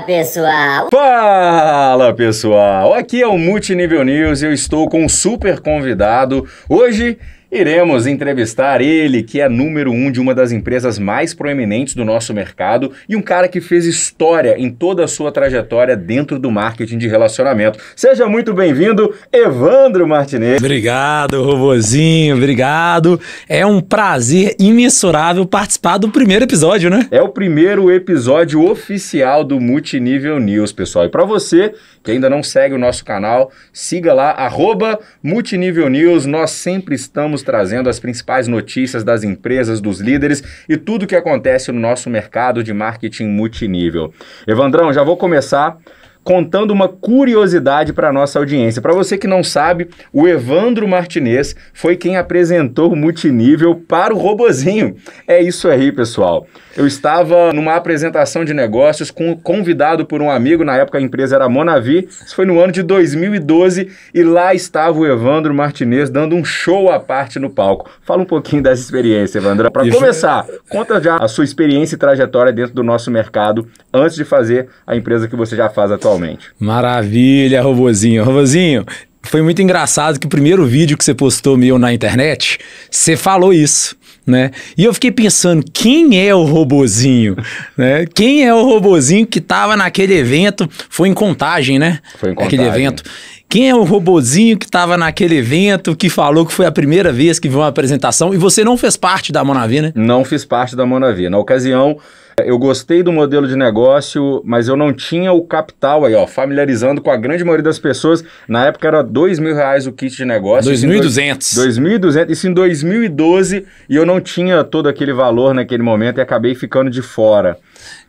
Fala pessoal! Fala pessoal! Aqui é o Multinível News e eu estou com um super convidado. Hoje Iremos entrevistar ele, que é número um de uma das empresas mais proeminentes do nosso mercado e um cara que fez história em toda a sua trajetória dentro do marketing de relacionamento. Seja muito bem-vindo, Evandro Martinez. Obrigado, Robozinho, obrigado. É um prazer imensurável participar do primeiro episódio, né? É o primeiro episódio oficial do Multinível News, pessoal. E para você que ainda não segue o nosso canal, siga lá, arroba Multinível News. Nós sempre estamos estamos trazendo as principais notícias das empresas, dos líderes e tudo o que acontece no nosso mercado de marketing multinível. Evandrão, já vou começar contando uma curiosidade para a nossa audiência. Para você que não sabe, o Evandro Martinez foi quem apresentou o multinível para o Robozinho. É isso aí, pessoal. Eu estava numa apresentação de negócios com, convidado por um amigo, na época a empresa era Monavi, isso foi no ano de 2012, e lá estava o Evandro Martinez dando um show à parte no palco. Fala um pouquinho dessa experiência, Evandro. Para começar, conta já a sua experiência e trajetória dentro do nosso mercado antes de fazer a empresa que você já faz atualmente pessoalmente. Maravilha, Robozinho. Robozinho, foi muito engraçado que o primeiro vídeo que você postou meu na internet, você falou isso. Né? E eu fiquei pensando, quem é o robozinho? né? Quem é o robozinho que estava naquele evento? Foi em contagem, né? Foi em contagem. Aquele evento. Quem é o robozinho que estava naquele evento que falou que foi a primeira vez que viu uma apresentação e você não fez parte da Monavia, né? Não fiz parte da Monavia. Na ocasião, eu gostei do modelo de negócio, mas eu não tinha o capital aí, ó, familiarizando com a grande maioria das pessoas. Na época era dois mil reais o kit de negócio. 2.200. 2.200. Isso em 2012 e eu não tinha todo aquele valor naquele momento e acabei ficando de fora.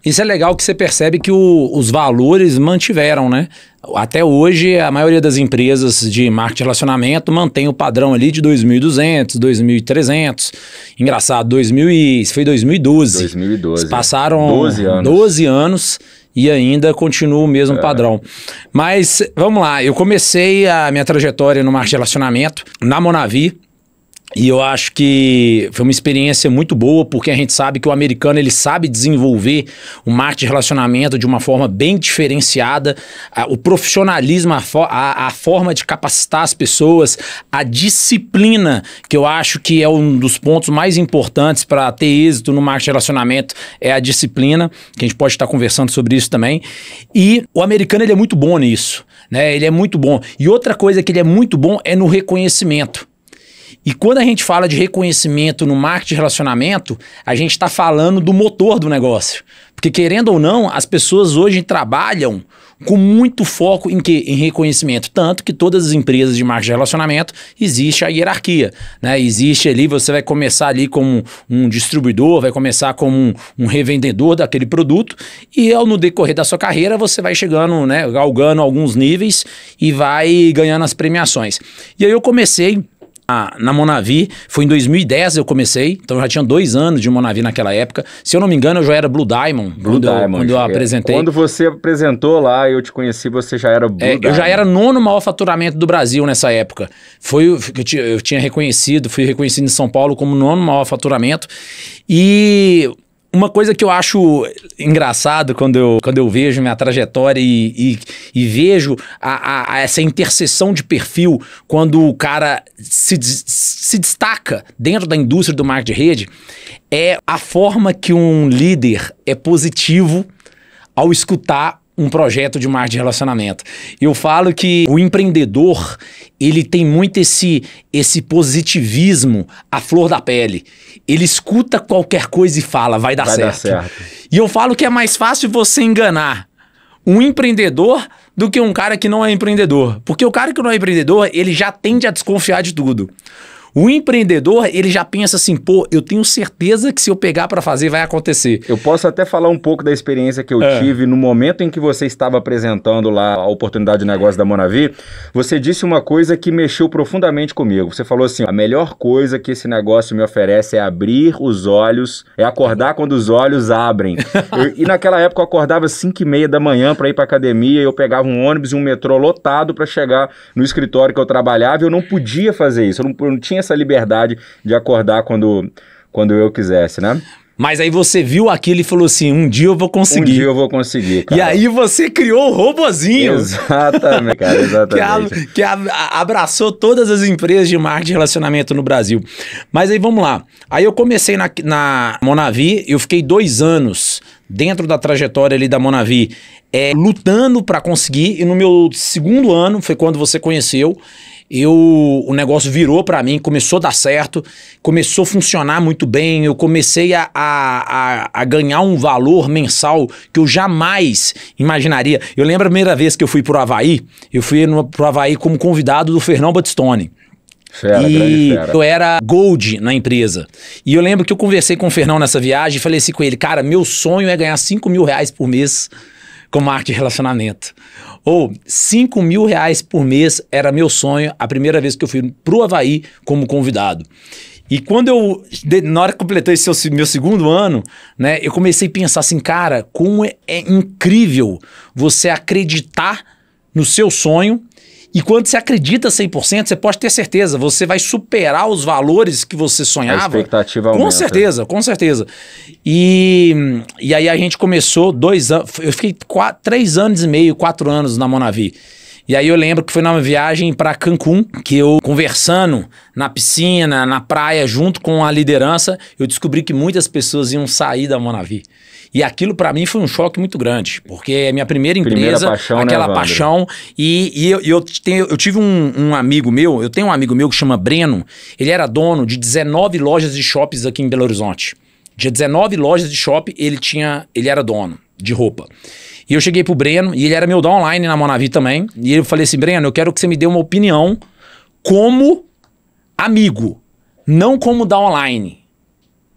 Isso é legal que você percebe que o, os valores mantiveram, né? Até hoje, a maioria das empresas de marketing de relacionamento mantém o padrão ali de 2.200, 2.300. Engraçado, 2000 e, foi 2012. 2012. Passaram 12 anos. 12 anos e ainda continua o mesmo é. padrão. Mas vamos lá, eu comecei a minha trajetória no marketing de relacionamento na Monavi. E eu acho que foi uma experiência muito boa, porque a gente sabe que o americano ele sabe desenvolver o marketing de relacionamento de uma forma bem diferenciada, o profissionalismo, a, a, a, forma de capacitar as pessoas, a disciplina, que eu acho que é um dos pontos mais importantes para ter êxito no marketing de relacionamento, é a disciplina, que a gente pode estar conversando sobre isso também. E o americano ele é muito bom nisso, né? Ele é muito bom. E outra coisa que ele é muito bom é no reconhecimento. E quando a gente fala de reconhecimento no marketing de relacionamento, a gente está falando do motor do negócio. Porque querendo ou não, as pessoas hoje trabalham com muito foco em que em reconhecimento, tanto que todas as empresas de marketing de relacionamento existe a hierarquia, né? Existe ali, você vai começar ali como um distribuidor, vai começar como um, um revendedor daquele produto e ao no decorrer da sua carreira você vai chegando, né, galgando alguns níveis e vai ganhando as premiações. E aí eu comecei na Monavi, foi em 2010 eu comecei, então eu já tinha dois anos de Monavi naquela época. Se eu não me engano, eu já era Blue Diamond, Blue quando, Diamond, eu, quando é. eu apresentei. Quando você apresentou lá, eu te conheci, você já era Blue é, Diamond. Eu já era nono maior faturamento do Brasil nessa época. Foi eu, eu tinha reconhecido, fui reconhecido em São Paulo como nono maior faturamento. E uma coisa que eu acho engraçado quando eu, quando eu vejo minha trajetória e, e, e vejo a, a, a essa interseção de perfil quando o cara se, se destaca dentro da indústria do marketing de rede é a forma que um líder é positivo ao escutar um projeto de marketing de relacionamento. Eu falo que o empreendedor, ele tem muito esse esse positivismo à flor da pele ele escuta qualquer coisa e fala, vai dar, vai certo. dar certo. E eu falo que é mais fácil você enganar um empreendedor do que um cara que não é empreendedor. Porque o cara que não é empreendedor, ele já tende a desconfiar de tudo. O empreendedor, ele já pensa assim, pô, eu tenho certeza que se eu pegar para fazer vai acontecer. Eu posso até falar um pouco da experiência que eu é. tive no momento em que você estava apresentando lá a oportunidade de negócio da Monavi. Você disse uma coisa que mexeu profundamente comigo. Você falou assim: "A melhor coisa que esse negócio me oferece é abrir os olhos, é acordar quando os olhos abrem". eu, e naquela época eu acordava às 5 e meia da manhã para ir para academia, eu pegava um ônibus e um metrô lotado para chegar no escritório que eu trabalhava, e eu não podia fazer isso, eu não, eu não tinha essa liberdade de acordar quando, quando eu quisesse, né? Mas aí você viu aquilo e falou assim: um dia eu vou conseguir. Um dia eu vou conseguir, cara. E aí você criou o robozinho. Exatamente, cara, exatamente. que, a, que a, abraçou todas as empresas de marketing de relacionamento no Brasil. Mas aí vamos lá. Aí eu comecei na, na Monavi, eu fiquei dois anos dentro da trajetória ali da Monavi, é, lutando para conseguir. E no meu segundo ano, foi quando você conheceu, eu o negócio virou para mim, começou a dar certo, começou a funcionar muito bem, eu comecei a, a, a, ganhar um valor mensal que eu jamais imaginaria. Eu lembro a primeira vez que eu fui pro Havaí, eu fui no, pro Havaí como convidado do Fernão Batistone. Fera, e fera. eu era gold na empresa. E eu lembro que eu conversei com o Fernão nessa viagem e falei assim com ele, cara, meu sonho é ganhar 5 mil reais por mês com marketing de relacionamento. Ou 5 mil reais por mês era meu sonho a primeira vez que eu fui para o Havaí como convidado. E quando eu, na hora que completei esse meu segundo ano, né, eu comecei a pensar assim, cara, como é, é incrível você acreditar no seu sonho e quando você acredita 100%, você pode ter certeza, você vai superar os valores que você sonhava. A expectativa aumenta. Com certeza, com certeza. E, e aí a gente começou dois anos, eu fiquei quatro, três anos e meio, quatro anos na Monavi. E aí eu lembro que foi numa viagem para Cancún, que eu conversando na piscina, na praia, junto com a liderança, eu descobri que muitas pessoas iam sair da Monavi. E aquilo para mim foi um choque muito grande, porque é minha primeira empresa, primeira paixão, né, aquela né, paixão. E, e eu, eu, tenho, eu tive um, um, amigo meu, eu tenho um amigo meu que chama Breno, ele era dono de 19 lojas de shops aqui em Belo Horizonte. De 19 lojas de shopping, ele tinha, ele era dono de roupa. E eu cheguei pro Breno, e ele era meu da online na Monavi também, e eu falei assim, Breno, eu quero que você me dê uma opinião como amigo, não como da online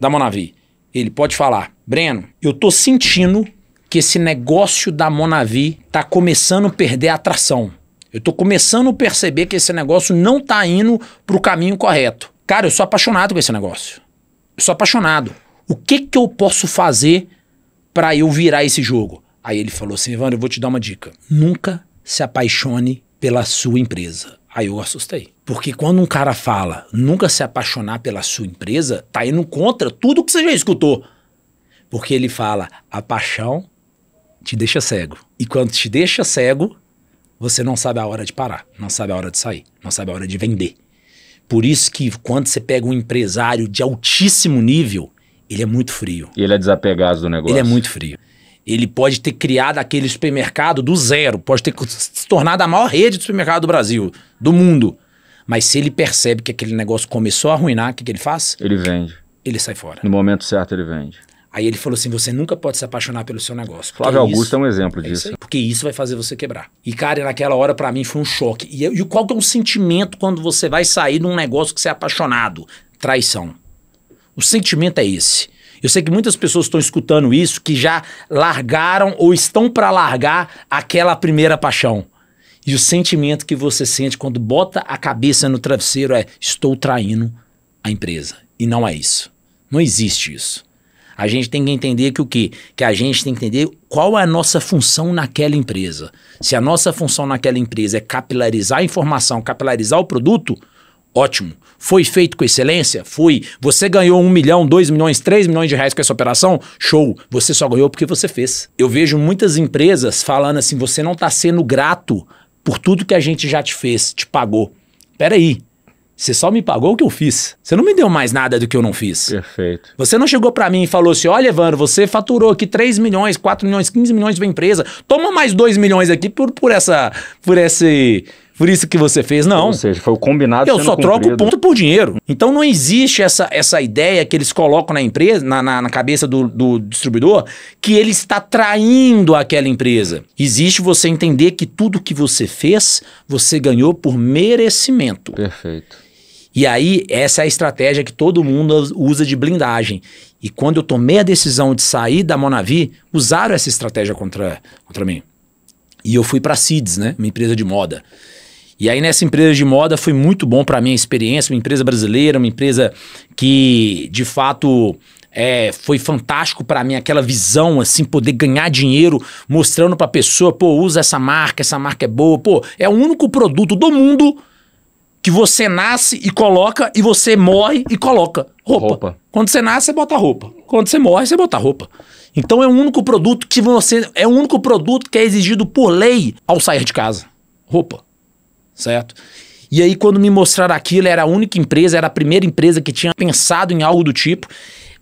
da Monavi. Ele pode falar. Breno, eu tô sentindo que esse negócio da Monavi tá começando a perder a atração. Eu tô começando a perceber que esse negócio não tá indo pro caminho correto. Cara, eu sou apaixonado com esse negócio. Eu sou apaixonado. O que que eu posso fazer para eu virar esse jogo? Aí ele falou assim, Evandro, eu vou te dar uma dica. Nunca se apaixone pela sua empresa. Aí eu assustei. Porque quando um cara fala nunca se apaixonar pela sua empresa, tá indo contra tudo que você já escutou. Porque ele fala: a paixão te deixa cego. E quando te deixa cego, você não sabe a hora de parar, não sabe a hora de sair, não sabe a hora de vender. Por isso que quando você pega um empresário de altíssimo nível, ele é muito frio. E ele é desapegado do negócio. Ele é muito frio. Ele pode ter criado aquele supermercado do zero, pode ter se tornado a maior rede de supermercado do Brasil, do mundo. Mas se ele percebe que aquele negócio começou a arruinar, o que, que ele faz? Ele vende. Ele sai fora. No momento certo, ele vende. Aí ele falou assim: você nunca pode se apaixonar pelo seu negócio. Flávio é Augusto isso, é um exemplo é disso. Aí, porque isso vai fazer você quebrar. E, cara, naquela hora para mim foi um choque. E, e qual que é o sentimento quando você vai sair de um negócio que você é apaixonado? Traição. O sentimento é esse. Eu sei que muitas pessoas estão escutando isso que já largaram ou estão para largar aquela primeira paixão. E o sentimento que você sente quando bota a cabeça no travesseiro é: estou traindo a empresa. E não é isso. Não existe isso. A gente tem que entender que o quê? Que a gente tem que entender qual é a nossa função naquela empresa. Se a nossa função naquela empresa é capilarizar a informação, capilarizar o produto, ótimo. Foi feito com excelência? Foi. Você ganhou um milhão, dois milhões, três milhões de reais com essa operação? Show. Você só ganhou porque você fez. Eu vejo muitas empresas falando assim: você não está sendo grato por tudo que a gente já te fez, te pagou. Peraí, você só me pagou o que eu fiz. Você não me deu mais nada do que eu não fiz. Perfeito. Você não chegou para mim e falou assim: olha, Evandro, você faturou aqui 3 milhões, 4 milhões, 15 milhões de empresa. Toma mais 2 milhões aqui por, por essa. por esse. Por isso que você fez, não. Ou seja, foi o combinado. Eu só cumprido. o ponto por dinheiro. Então não existe essa, essa ideia que eles colocam na empresa, na, na, na cabeça do, do distribuidor, que ele está traindo aquela empresa. Existe você entender que tudo que você fez, você ganhou por merecimento. Perfeito. E aí, essa é a estratégia que todo mundo usa de blindagem. E quando eu tomei a decisão de sair da Monavi, usaram essa estratégia contra, contra mim. E eu fui para a CIDS, né? Uma empresa de moda. E aí nessa empresa de moda foi muito bom para minha experiência, uma empresa brasileira, uma empresa que de fato é, foi fantástico para mim aquela visão assim poder ganhar dinheiro mostrando para pessoa, pô, usa essa marca, essa marca é boa, pô, é o único produto do mundo que você nasce e coloca, e você morre e coloca. Roupa. roupa. Quando você nasce, você bota roupa. Quando você morre, você bota roupa. Então é o único produto que você. É o único produto que é exigido por lei ao sair de casa. Roupa. Certo? E aí, quando me mostraram aquilo, era a única empresa, era a primeira empresa que tinha pensado em algo do tipo.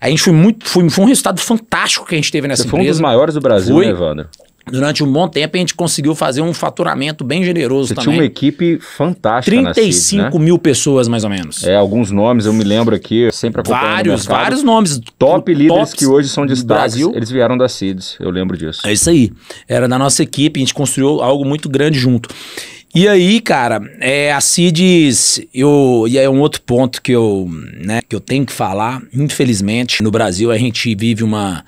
A gente foi muito. Foi, foi um resultado fantástico que a gente teve nessa Você empresa. Foi um dos maiores do Brasil, foi. né, Evandro? durante um bom tempo a gente conseguiu fazer um faturamento bem generoso Você também. tinha uma equipe fantástica 35 CID, né? mil pessoas mais ou menos. É, alguns nomes eu me lembro aqui, sempre acompanhando Vários, vários nomes. Top líderes que hoje são de Brasil. eles vieram da CIDS, eu lembro disso. É isso aí, era da nossa equipe, a gente construiu algo muito grande junto. E aí, cara, é, a CIDES, eu, e aí é um outro ponto que eu, né, que eu tenho que falar, infelizmente, no Brasil a gente vive uma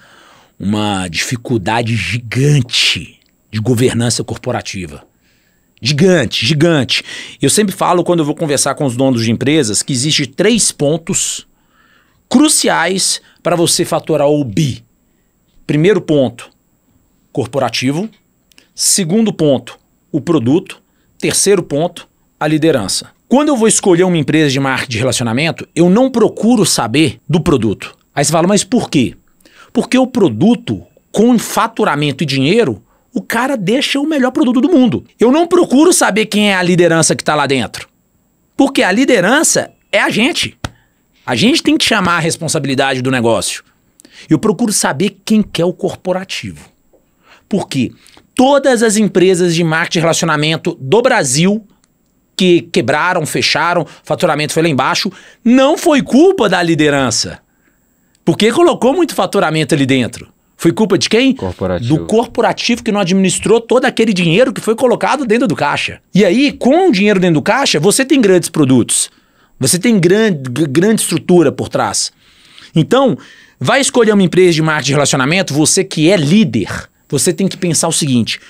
uma dificuldade gigante de governança corporativa. Gigante, gigante. Eu sempre falo quando eu vou conversar com os donos de empresas que existe três pontos cruciais para você faturar o BI. Primeiro ponto, corporativo. Segundo ponto, o produto. Terceiro ponto, a liderança. Quando eu vou escolher uma empresa de marketing de relacionamento, eu não procuro saber do produto. Aí você fala, mas por quê? Porque o produto com faturamento e dinheiro, o cara deixa o melhor produto do mundo. Eu não procuro saber quem é a liderança que está lá dentro. Porque a liderança é a gente. A gente tem que chamar a responsabilidade do negócio. Eu procuro saber quem quer é o corporativo. Porque todas as empresas de marketing e relacionamento do Brasil que quebraram, fecharam, faturamento foi lá embaixo, não foi culpa da liderança. Porque colocou muito faturamento ali dentro. Foi culpa de quem? Corporativo. Do corporativo que não administrou todo aquele dinheiro que foi colocado dentro do caixa. E aí, com o dinheiro dentro do caixa, você tem grandes produtos. Você tem grande, grande estrutura por trás. Então, vai escolher uma empresa de marketing de relacionamento, você que é líder, você tem que pensar o seguinte: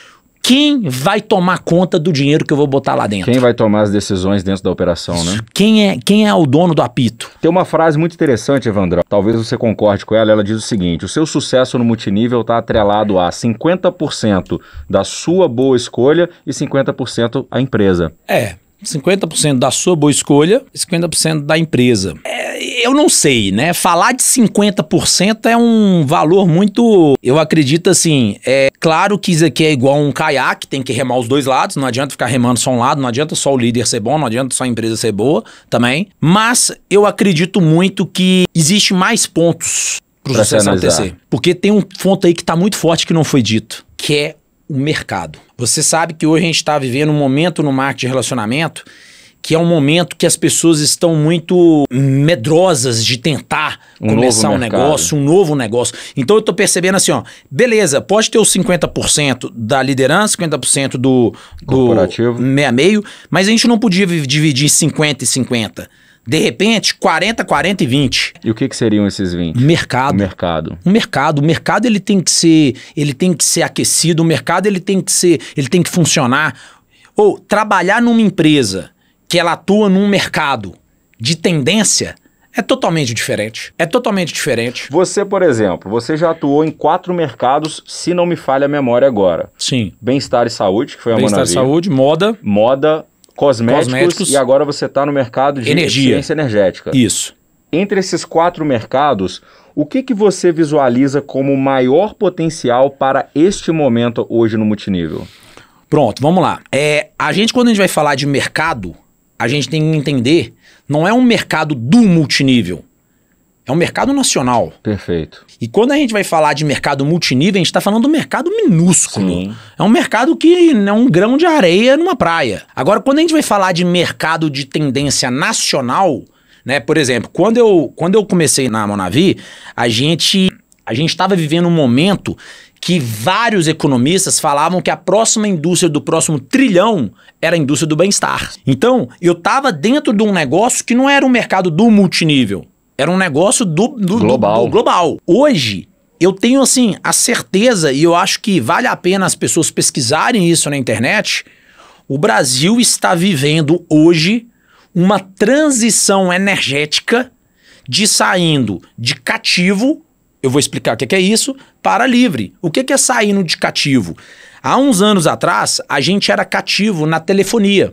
quem vai tomar conta do dinheiro que eu vou botar lá dentro? Quem vai tomar as decisões dentro da operação, né? Quem é, quem é o dono do apito? Tem uma frase muito interessante, Evandro. Talvez você concorde com ela. Ela diz o seguinte: o seu sucesso no multinível está atrelado a 50% da sua boa escolha e 50% à empresa. É, 50% da sua boa escolha, 50% da empresa. É, eu não sei, né? Falar de 50% é um valor muito. Eu acredito assim. É claro que isso aqui é igual um caiaque, tem que remar os dois lados. Não adianta ficar remando só um lado, não adianta só o líder ser bom, não adianta só a empresa ser boa também. Mas eu acredito muito que existe mais pontos para o sucesso acontecer. Porque tem um ponto aí que está muito forte que não foi dito, que é o mercado. Você sabe que hoje a gente está vivendo um momento no marketing de relacionamento que é um momento que as pessoas estão muito medrosas de tentar um começar um negócio, um novo negócio. Então eu estou percebendo assim, ó, beleza, pode ter os 50% da liderança, 50% do, do corporativo, meia meio, mas a gente não podia dividir 50 e 50. De repente, 40, 40 e 20. E o que, que seriam esses 20? Mercado. O mercado. O mercado, o mercado ele tem que ser, ele tem que ser aquecido, o mercado ele tem que ser, ele tem que funcionar. Ou trabalhar numa empresa que ela atua num mercado de tendência é totalmente diferente. É totalmente diferente. Você, por exemplo, você já atuou em quatro mercados, se não me falha a memória agora. Sim. Bem-estar e saúde, que foi a Bem-estar e saúde, moda. Moda, cosméticos, cosméticos e agora você está no mercado de energia. eficiência energética. Isso. Entre esses quatro mercados, o que, que você visualiza como maior potencial para este momento hoje no multinível? Pronto, vamos lá. É, a gente, quando a gente vai falar de mercado, a gente tem que entender, não é um mercado do multinível. É um mercado nacional. Perfeito. E quando a gente vai falar de mercado multinível, a gente está falando do mercado minúsculo. Sim. É um mercado que é um grão de areia numa praia. Agora, quando a gente vai falar de mercado de tendência nacional, né? Por exemplo, quando eu, quando eu comecei na Monavi, a gente a gente estava vivendo um momento que vários economistas falavam que a próxima indústria do próximo trilhão era a indústria do bem-estar. Então, eu estava dentro de um negócio que não era um mercado do multinível. Era um negócio do, do global. Do, do global. Hoje, eu tenho assim a certeza e eu acho que vale a pena as pessoas pesquisarem isso na internet. O Brasil está vivendo hoje uma transição energética de saindo de cativo, eu vou explicar o que é isso, para livre. O que é saindo de cativo? Há uns anos atrás, a gente era cativo na telefonia.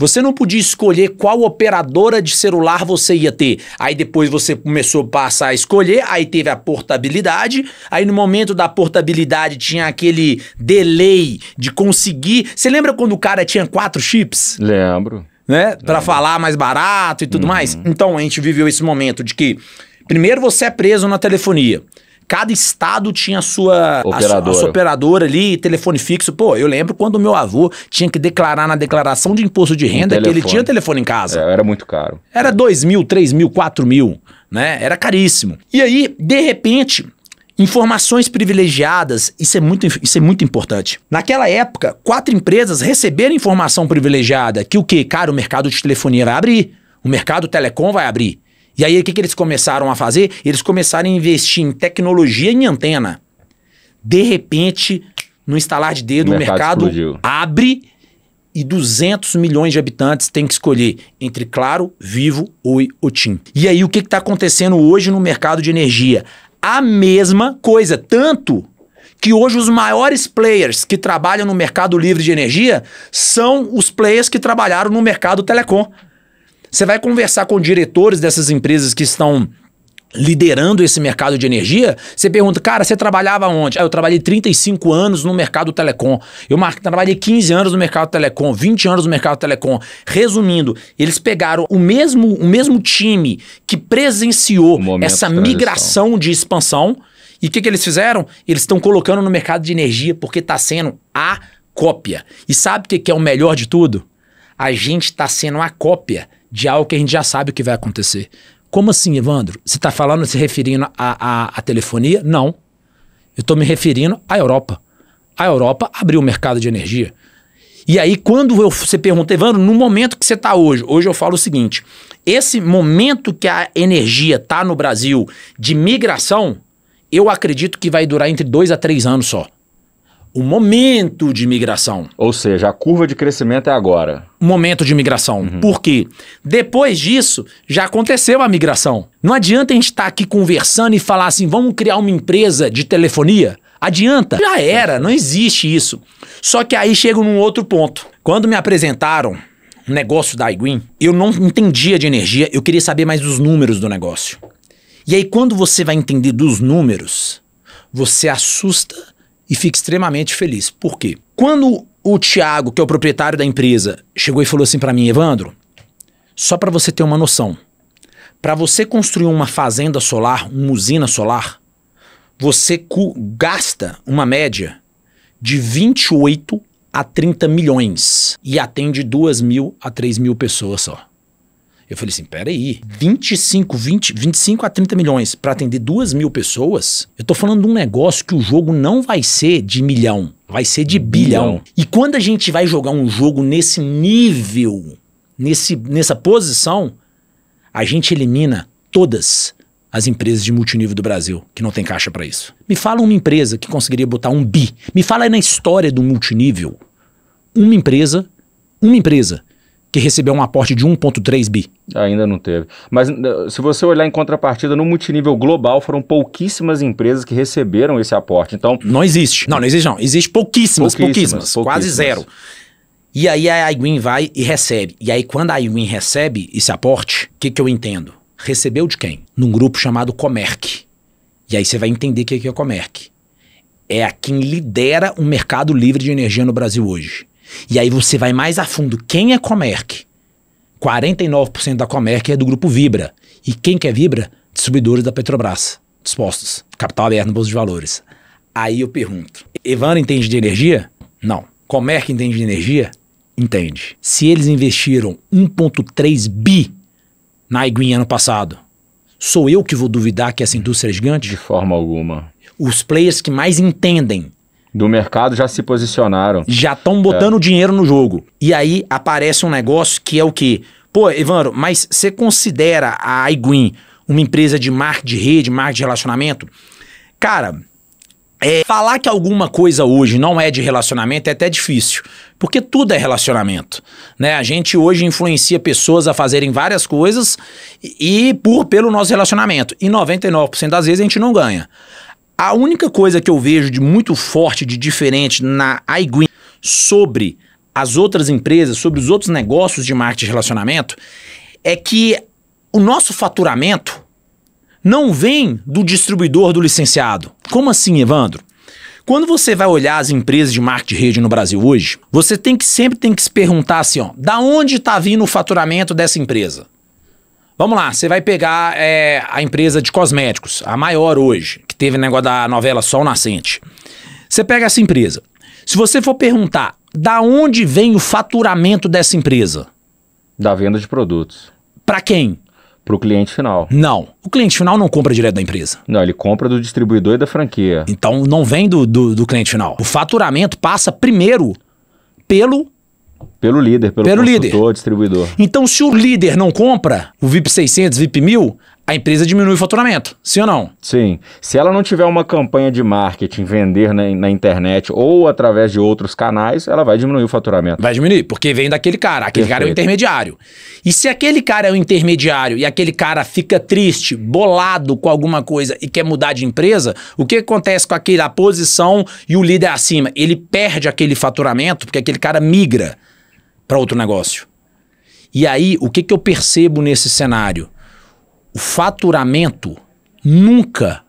Você não podia escolher qual operadora de celular você ia ter. Aí depois você começou a passar a escolher, aí teve a portabilidade, aí no momento da portabilidade tinha aquele delay de conseguir. Você lembra quando o cara tinha quatro chips? Lembro. Né? Para falar mais barato e tudo uhum. mais. Então a gente viveu esse momento de que primeiro você é preso na telefonia cada estado tinha a sua operadora. A, sua, a sua operadora ali, telefone fixo. Pô, eu lembro quando o meu avô tinha que declarar na declaração de imposto de renda um que ele tinha telefone em casa. É, era muito caro. Era 2 mil, 3 mil, 4 mil, né? Era caríssimo. E aí, de repente, Informações privilegiadas, isso é, muito, isso é muito importante. Naquela época, quatro empresas receberam informação privilegiada que o que? Cara, o mercado de telefonia vai abrir, o mercado telecom vai abrir. E aí, o que, que eles começaram a fazer? Eles começaram a investir em tecnologia e em antena. De repente, no instalar de dedo, o, o mercado, abre e 200 milhões de habitantes têm que escolher entre Claro, Vivo, Oi ou TIM. E aí, o que está acontecendo hoje no mercado de energia? A mesma coisa, tanto que hoje os maiores players que trabalham no mercado livre de energia são os players que trabalharam no mercado telecom. Você vai conversar com diretores dessas empresas que estão liderando esse mercado de energia, você pergunta, cara, você trabalhava onde? Ah, eu trabalhei 35 anos no mercado telecom. Eu trabalhei 15 anos no mercado telecom, 20 anos no mercado telecom. Resumindo, eles pegaram o mesmo, o mesmo time que presenciou essa de migração de expansão. E o que, que eles fizeram? Eles estão colocando no mercado de energia porque está sendo a cópia. E sabe o que, que é o melhor de tudo? A gente está sendo a cópia de algo que a gente já sabe o que vai acontecer. Como assim, Evandro? Você está falando, se referindo à telefonia? Não. Eu estou me referindo à Europa. A Europa abriu o mercado de energia. E aí, quando eu, você pergunta, Evandro, no momento que você está hoje, hoje eu falo o seguinte: esse momento que a energia está no Brasil de migração, eu acredito que vai durar entre dois a três anos só o momento de migração. Ou seja, a curva de crescimento é agora. Momento de migração. Uhum. Por quê? Depois disso, já aconteceu a migração. Não adianta a gente estar tá aqui conversando e falar assim, vamos criar uma empresa de telefonia. Adianta. Já era, não existe isso. Só que aí chego num outro ponto. Quando me apresentaram um negócio da Iguin, eu não entendia de energia, eu queria saber mais dos números do negócio. E aí, quando você vai entender dos números, você assusta e fico extremamente feliz. Por quê? Quando o Tiago, que é o proprietário da empresa, chegou e falou assim para mim, Evandro, só para você ter uma noção, para você construir uma fazenda solar, uma usina solar, você gasta uma média de 28 a 30 milhões e atende 2 mil a 3 mil pessoas só. Eu falei assim, peraí, 25, 20, 25 a 30 milhões para atender 2 mil pessoas? Eu tô falando de um negócio que o jogo não vai ser de milhão, vai ser de bilhão. bilhão. E quando a gente vai jogar um jogo nesse nível, nesse, nessa posição, a gente elimina todas as empresas de multinível do Brasil que não tem caixa para isso. Me fala uma empresa que conseguiria botar um bi. Me fala aí na história do multinível uma empresa, uma empresa que recebeu um aporte de 1,3 bi. Ainda não teve. Mas eh, se você olhar em contrapartida, no multinível global, foram pouquíssimas empresas que receberam esse aporte. Então. Não existe. Não, não existe, não. Existe pouquíssimas, pouquíssimas, pouquíssimas, pouquíssimas. quase zero. E aí a iWin vai e recebe. E aí, quando a iWin recebe esse aporte, o que, que eu entendo? Recebeu de quem? Num grupo chamado Comerc. E aí você vai entender o que, que é o Comerc. É a quem lidera o mercado livre de energia no Brasil hoje. E aí você vai mais a fundo. Quem é Comerc? 49% da Comerc é do grupo Vibra. E quem que é Vibra? Distribuidores da Petrobras. Dispostos. Capital aberto no Bolsa de Valores. Aí eu pergunto: Evandro entende de energia? Não. Comerc entende de energia? Entende. Se eles investiram 1,3 bi na Iguinha ano passado, sou eu que vou duvidar que essa indústria é gigante? De forma alguma. Os players que mais entendem do mercado já se posicionaram. Já estão botando é. dinheiro no jogo. E aí aparece um negócio que é o quê? Pô, Evandro, mas você considera a iGuin uma empresa de marketing de rede, marketing de relacionamento? Cara, é, falar que alguma coisa hoje não é de relacionamento é até difícil, porque tudo é relacionamento. Né? A gente hoje influencia pessoas a fazerem várias coisas e, e por pelo nosso relacionamento. E 99% das vezes a gente não ganha. A única coisa que eu vejo de muito forte, de diferente na iGreen sobre as outras empresas, sobre os outros negócios de marketing de relacionamento, é que o nosso faturamento não vem do distribuidor do licenciado. Como assim, Evandro? Quando você vai olhar as empresas de marketing de rede no Brasil hoje, você tem que sempre tem que se perguntar assim, ó, da onde está vindo o faturamento dessa empresa? Vamos lá, você vai pegar é, a empresa de cosméticos, a maior hoje, que teve o negócio da novela Sol Nascente. Você pega essa empresa. Se você for perguntar da onde vem o faturamento dessa empresa? Da venda de produtos. Para quem? Para o cliente final. Não. O cliente final não compra direto da empresa. Não, ele compra do distribuidor e da franquia. Então não vem do, do, do cliente final. O faturamento passa primeiro pelo pelo líder, pelo, pelo consultor, líder. distribuidor. Então, se o líder não compra o VIP 600, VIP 1000, a empresa diminui o faturamento, sim ou não? Sim. Se ela não tiver uma campanha de marketing, vender na, na internet ou através de outros canais, ela vai diminuir o faturamento. Vai diminuir, porque vem daquele cara. Aquele Perfeito. cara é o intermediário. E se aquele cara é o intermediário e aquele cara fica triste, bolado com alguma coisa e quer mudar de empresa, o que acontece com aquela posição e o líder acima? Ele perde aquele faturamento porque aquele cara migra para outro negócio. E aí, o que, que eu percebo nesse cenário? O faturamento nunca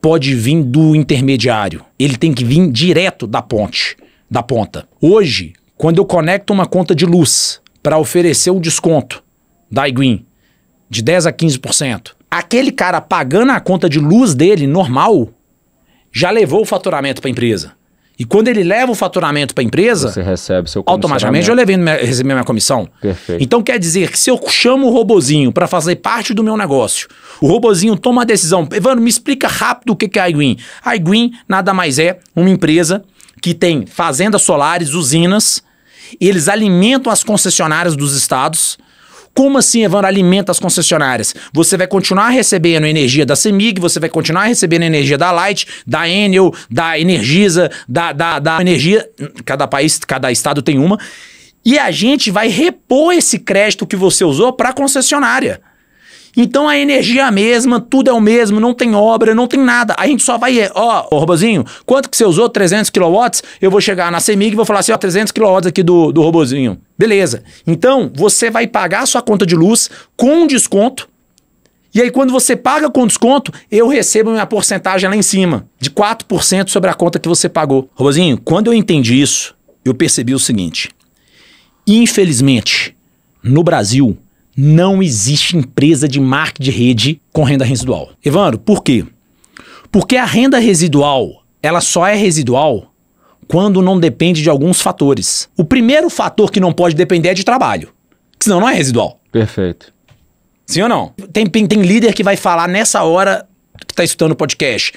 pode vir do intermediário. Ele tem que vir direto da ponte, da ponta. Hoje, quando eu conecto uma conta de luz para oferecer o desconto da iGreen de 10 a 15%, aquele cara pagando a conta de luz dele normal já levou o faturamento para a empresa. E quando ele leva o faturamento para a empresa, Você recebe seu automaticamente eu levei minha, recebi minha comissão. Perfeito. Então quer dizer que se eu chamo o robozinho para fazer parte do meu negócio, o robozinho toma a decisão. Evandro, me explica rápido o que é a iGreen. A iGreen nada mais é uma empresa que tem fazendas solares, usinas, eles alimentam as concessionárias dos estados como assim, Evandro, alimenta as concessionárias? Você vai continuar recebendo energia da CEMIG, você vai continuar recebendo energia da Light, da Enel, da Energisa, da, da, da Energia. Cada país, cada estado tem uma. E a gente vai repor esse crédito que você usou para a concessionária. Então a energia é a mesma, tudo é o mesmo, não tem obra, não tem nada. A gente só vai, ó, ô robozinho, quanto que você usou? 300 kW? Eu vou chegar na CEMIG e vou falar assim, ó, 300 kW aqui do, do robozinho. Beleza. Então, você vai pagar a sua conta de luz com desconto, e aí, quando você paga com desconto, eu recebo minha porcentagem lá em cima, de 4% sobre a conta que você pagou. Robozinho, quando eu entendi isso, eu percebi o seguinte: infelizmente, no Brasil, não existe empresa de marketing de rede com renda residual. Evandro, por quê? Porque a renda residual, ela só é residual quando não depende de alguns fatores. O primeiro fator que não pode depender é de trabalho, senão não é residual. Perfeito. Sim ou não? Tem, tem líder que vai falar nessa hora que está escutando o podcast.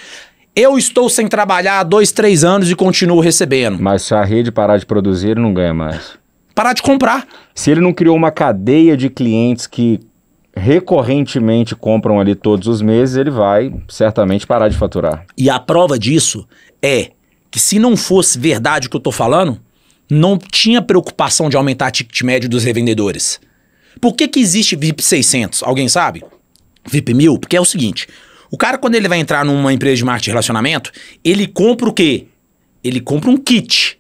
Eu estou sem trabalhar há dois, três anos e continuo recebendo. Mas se a rede parar de produzir, não ganha mais parar de comprar. Se ele não criou uma cadeia de clientes que recorrentemente compram ali todos os meses, ele vai certamente parar de faturar. E a prova disso é que se não fosse verdade o que eu estou falando, não tinha preocupação de aumentar a ticket médio dos revendedores. Por que, que existe VIP 600? Alguém sabe? VIP 1000? Porque é o seguinte, o cara quando ele vai entrar numa empresa de marketing e relacionamento, ele compra o quê? Ele compra um kit.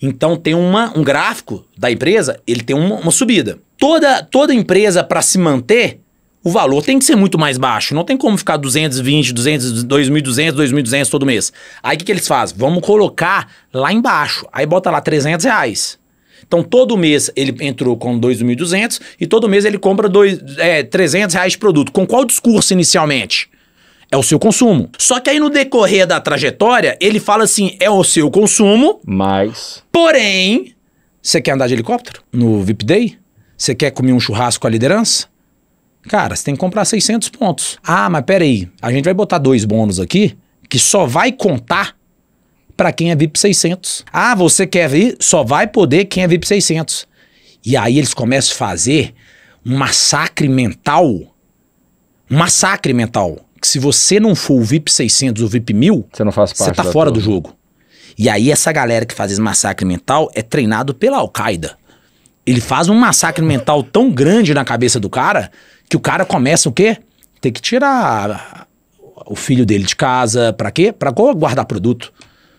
Então tem uma, um gráfico da empresa, ele tem uma, uma subida. Toda, toda empresa para se manter, o valor tem que ser muito mais baixo. Não tem como ficar 220, 200, 2.200, 2.200 todo mês. Aí o que, que eles fazem? Vamos colocar lá embaixo. Aí bota lá 300 reais. Então todo mês ele entrou com 2.200 e todo mês ele compra dois, é, 300 reais de produto. Com qual discurso inicialmente? é o seu consumo. Só que aí no decorrer da trajetória, ele fala assim: é o seu consumo, mas. Porém, você quer andar de helicóptero no VIP Day? Você quer comer um churrasco com a liderança? Cara, você tem que comprar 600 pontos. Ah, mas peraí, a gente vai botar dois bônus aqui que só vai contar para quem é VIP 600. Ah, você quer vir? Só vai poder quem é VIP 600. E aí eles começam a fazer um massacre mental. Um massacre mental que se você não for o VIP 600 ou VIP 1000, você não faz parte. Você tá fora do jogo. E aí essa galera que faz esse massacre mental é treinado pela Al-Qaeda. Ele faz um massacre mental tão grande na cabeça do cara que o cara começa o quê? Ter que tirar o filho dele de casa, para quê? Para guardar produto.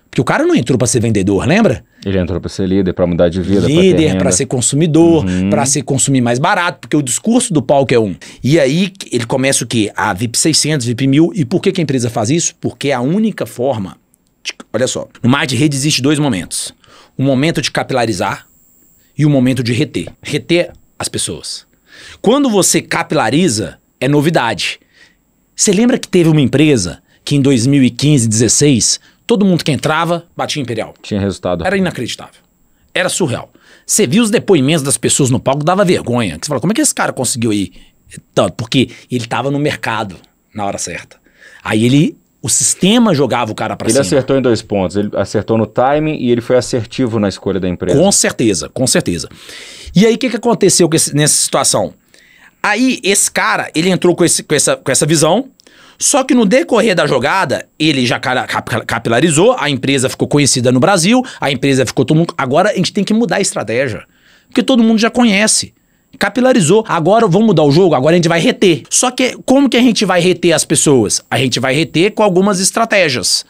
Porque o cara não entrou para ser vendedor, lembra? Ele entrou para ser líder, para mudar de vida. Líder, para ser consumidor, uhum. para ser consumir mais barato, porque o discurso do palco é um. E aí ele começa o quê? A VIP 600, VIP 1000. E por que, que a empresa faz isso? Porque é a única forma. De, olha só, no mar de rede existe dois momentos: o momento de capilarizar e o momento de reter. Reter as pessoas. Quando você capilariza, é novidade. Você lembra que teve uma empresa que em 2015, 16 Todo mundo que entrava batia Imperial. Tinha resultado. Era inacreditável. Era surreal. Você viu os depoimentos das pessoas no palco, dava vergonha. Você fala, como é que esse cara conseguiu ir tanto? Porque ele estava no mercado na hora certa. Aí ele o sistema jogava o cara para cima. Ele acertou em dois pontos. Ele acertou no timing e ele foi assertivo na escolha da empresa. Com certeza, com certeza. E aí, o que, que aconteceu esse, nessa situação? Aí, esse cara, ele entrou com, esse, com, essa, com essa visão só que no decorrer da jogada, ele já capilarizou, a empresa ficou conhecida no Brasil, a empresa ficou todo mundo. Agora a gente tem que mudar a estratégia. Porque todo mundo já conhece. Capilarizou. Agora vamos mudar o jogo, agora a gente vai reter. Só que como que a gente vai reter as pessoas? A gente vai reter com algumas estratégias.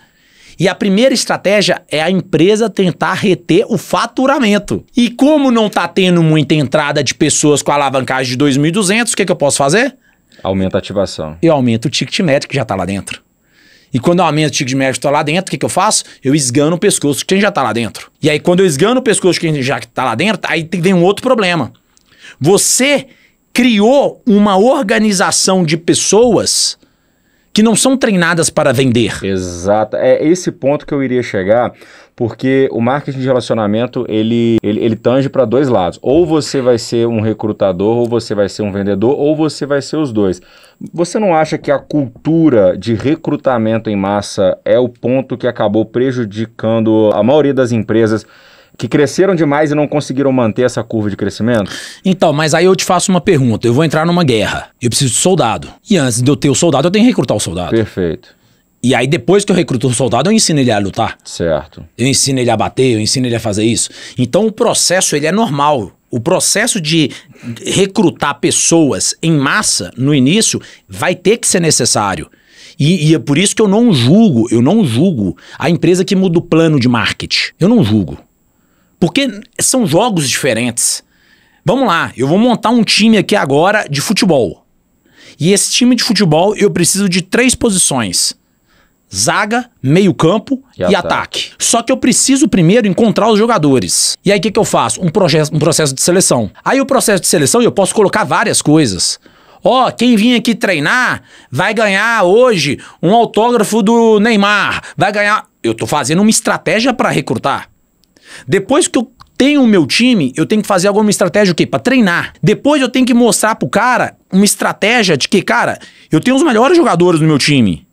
E a primeira estratégia é a empresa tentar reter o faturamento. E como não está tendo muita entrada de pessoas com alavancagem de 2.200, o que, que eu posso fazer? Aumenta a ativação. Eu aumento o ticket médio que já está lá dentro. E quando eu aumento o ticket médio que está lá dentro, o que, que eu faço? Eu esgano o pescoço de quem já está lá dentro. E aí, quando eu esgano o pescoço de quem já está lá dentro, aí vem um outro problema. Você criou uma organização de pessoas que não são treinadas para vender. Exato. É esse ponto que eu iria chegar, porque o marketing de relacionamento, ele, ele, ele tange para dois lados. Ou você vai ser um recrutador, ou você vai ser um vendedor, ou você vai ser os dois. Você não acha que a cultura de recrutamento em massa é o ponto que acabou prejudicando a maioria das empresas que cresceram demais e não conseguiram manter essa curva de crescimento? Então, mas aí eu te faço uma pergunta. Eu vou entrar numa guerra. Eu preciso de soldado. E antes de eu ter o soldado, eu tenho que recrutar o soldado. Perfeito. E aí, depois que eu recruto o soldado, eu ensino ele a lutar. Certo. Eu ensino ele a bater, eu ensino ele a fazer isso. Então, o processo, ele é normal. O processo de recrutar pessoas em massa no início vai ter que ser necessário. E, e, é por isso que eu não julgo, eu não julgo a empresa que muda o plano de marketing. Eu não julgo. Porque são jogos diferentes. Vamos lá, eu vou montar um time aqui agora de futebol. E esse time de futebol eu preciso de três posições: zaga, meio-campo e, e ataque. Só que eu preciso primeiro encontrar os jogadores. E aí o que, que eu faço? Um, um processo de seleção. Aí o processo de seleção eu posso colocar várias coisas. Ó, oh, quem vir aqui treinar vai ganhar hoje um autógrafo do Neymar. Vai ganhar. Eu tô fazendo uma estratégia para recrutar. Depois que eu tenho o meu time, eu tenho que fazer alguma estratégia o quê? Para treinar. Depois eu tenho que mostrar pro cara uma estratégia de que, cara, eu tenho os melhores jogadores no meu time.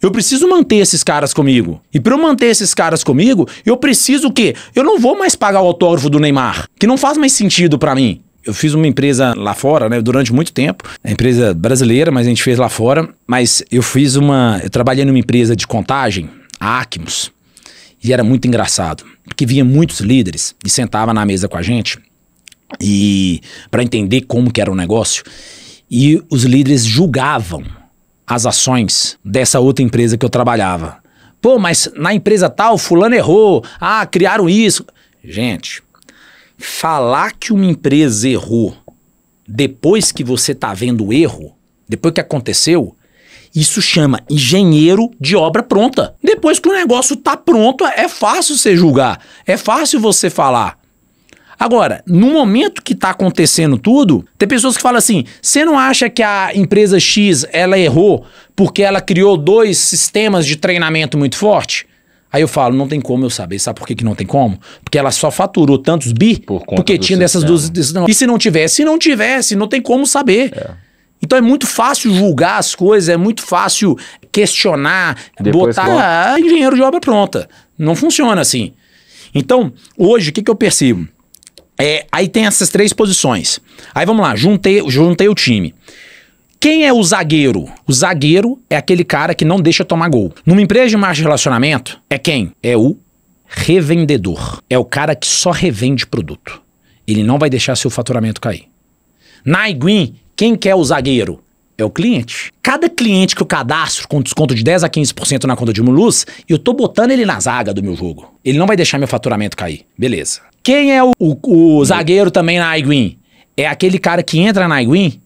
Eu preciso manter esses caras comigo. E para eu manter esses caras comigo, eu preciso o quê? Eu não vou mais pagar o autógrafo do Neymar, que não faz mais sentido para mim. Eu fiz uma empresa lá fora, né, durante muito tempo, é a empresa brasileira, mas a gente fez lá fora, mas eu fiz uma, eu trabalhei numa empresa de contagem, a Acmos. E era muito engraçado, porque vinha muitos líderes e sentava na mesa com a gente e para entender como que era o negócio. E os líderes julgavam as ações dessa outra empresa que eu trabalhava. Pô, mas na empresa tal, fulano errou. Ah, criaram isso. Gente, falar que uma empresa errou depois que você tá vendo o erro, depois que aconteceu, isso chama engenheiro de obra pronta. Depois que o negócio tá pronto, é fácil você julgar, é fácil você falar. Agora, no momento que tá acontecendo tudo, tem pessoas que falam assim: você não acha que a empresa X ela errou porque ela criou dois sistemas de treinamento muito forte? Aí eu falo, não tem como eu saber. Sabe por que, que não tem como? Porque ela só faturou tantos bi por porque tinha sistema. dessas duas. E se não tivesse? Se não tivesse, não tem como saber. É. Então é muito fácil julgar as coisas, é muito fácil questionar, Depois botar ah, engenheiro de obra pronta. Não funciona assim. Então, hoje, o que, que eu percebo? É, aí tem essas três posições. Aí vamos lá, juntei, juntei o time. Quem é o zagueiro? O zagueiro é aquele cara que não deixa tomar gol. Numa empresa de marketing de relacionamento, é quem? É o revendedor. É o cara que só revende produto. Ele não vai deixar seu faturamento cair. Na Iguin, quem quer o zagueiro? É o cliente. Cada cliente que eu cadastro com desconto de 10 a 15% na conta de luz, eu tô botando ele na zaga do meu jogo. Ele não vai deixar meu faturamento cair. Beleza. Quem é o, o, o zagueiro também na iGwin? É aquele cara que entra na iGwin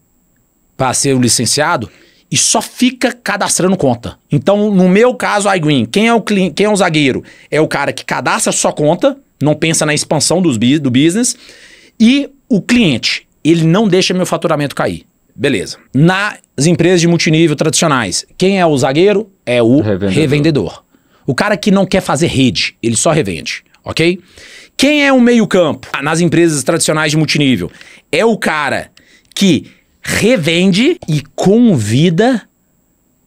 para ser o licenciado e só fica cadastrando conta. Então, no meu caso, iGwin, quem é o cliente, quem é o zagueiro? É o cara que cadastra só conta, não pensa na expansão dos, do business, e o cliente ele não deixa meu faturamento cair. Beleza. Nas empresas de multinível tradicionais, quem é o zagueiro? É o revendedor. revendedor. O cara que não quer fazer rede, ele só revende, ok? Quem é o meio-campo ah, nas empresas tradicionais de multinível? É o cara que revende e convida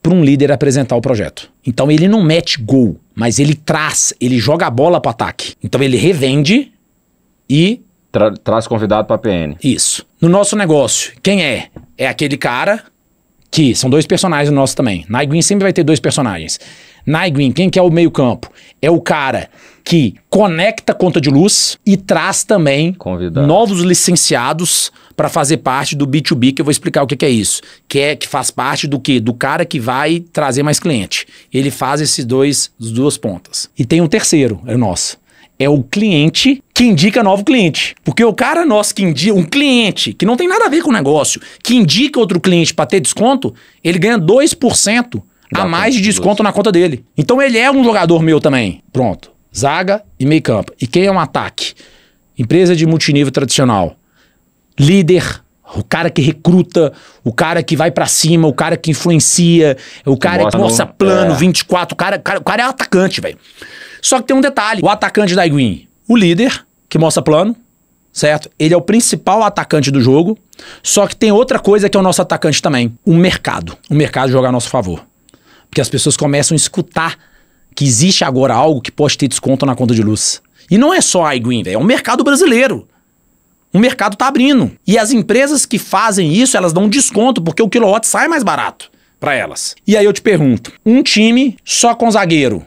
para um líder apresentar o projeto. Então ele não mete gol, mas ele traz, ele joga a bola para ataque. Então ele revende e. Tra traz convidado para PN. Isso. No nosso negócio, quem é? É aquele cara que são dois personagens nossos também. Na Green sempre vai ter dois personagens. Na Green, quem que é o meio-campo? É o cara que conecta a conta de luz e traz também Convidado. novos licenciados para fazer parte do B2B, que eu vou explicar o que, que, é isso. Que é que faz parte do que? Do cara que vai trazer mais cliente. Ele faz esses dois, as duas pontas. E tem um terceiro, é o nosso é o cliente que indica novo cliente. Porque o cara nosso que indica, um cliente que não tem nada a ver com o negócio, que indica outro cliente para ter desconto, ele ganha 2% a mais de desconto na conta dele. Então ele é um jogador meu também. Pronto. Zaga e meio campo. E quem é um ataque? Empresa de multinível tradicional. Líder, o cara que recruta, o cara que vai para cima, o cara que influencia, o cara que, mostra plano é. 24, o cara, cara, o cara é atacante, velho. Só que tem um detalhe: o atacante da Iguin, o líder, que mostra plano, certo? Ele é o principal atacante do jogo. Só que tem outra coisa que é o nosso atacante também: o mercado. O mercado joga a nosso favor. Porque as pessoas começam a escutar que existe agora algo que pode ter desconto na conta de luz. E não é só a Iguin, é o mercado brasileiro. O mercado tá abrindo. E as empresas que fazem isso, elas dão desconto, porque o quilowatt sai mais barato para elas. E aí eu te pergunto: um time só com zagueiro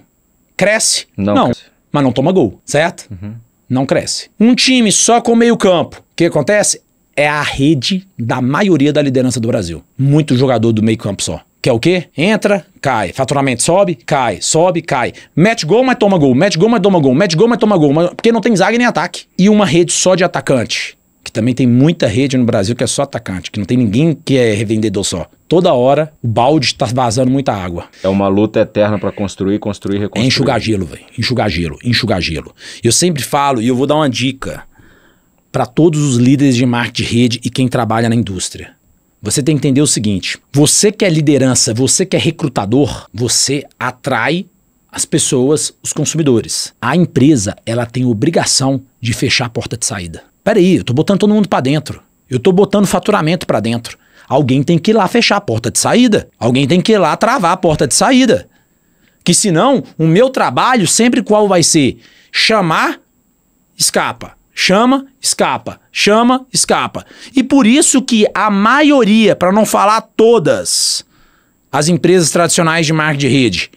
Cresce? Não. não cresce. Mas não toma gol, certo? Uhum. Não cresce. Um time só com meio campo, o que acontece? É a rede da maioria da liderança do Brasil. Muito jogador do meio campo só. Que é o quê? Entra, cai. Faturamento sobe, cai. Sobe, cai. Mete gol, mas toma gol. Mete gol, mas toma gol. Mete gol, mas toma gol. Porque não tem zaga nem ataque. E uma rede só de atacante. Que também tem muita rede no Brasil que é só atacante. Que não tem ninguém que é revendedor só toda hora o balde está vazando muita água. É uma luta eterna para construir, construir, reconstruir. É enxugar gelo, velho. Enxugar gelo, enxugar gelo. Eu sempre falo, e eu vou dar uma dica para todos os líderes de marketing de rede e quem trabalha na indústria. Você tem que entender o seguinte: você que é liderança, você que é recrutador, você atrai as pessoas, os consumidores. A empresa, ela tem obrigação de fechar a porta de saída. Peraí, eu tô botando todo mundo para dentro. Eu tô botando faturamento para dentro. Alguém tem que ir lá fechar a porta de saída. Alguém tem que ir lá travar a porta de saída. Que senão, o meu trabalho sempre qual vai ser? Chamar, escapa. Chama, escapa. Chama, escapa. E por isso que a maioria, para não falar todas, as empresas tradicionais de marketing de rede,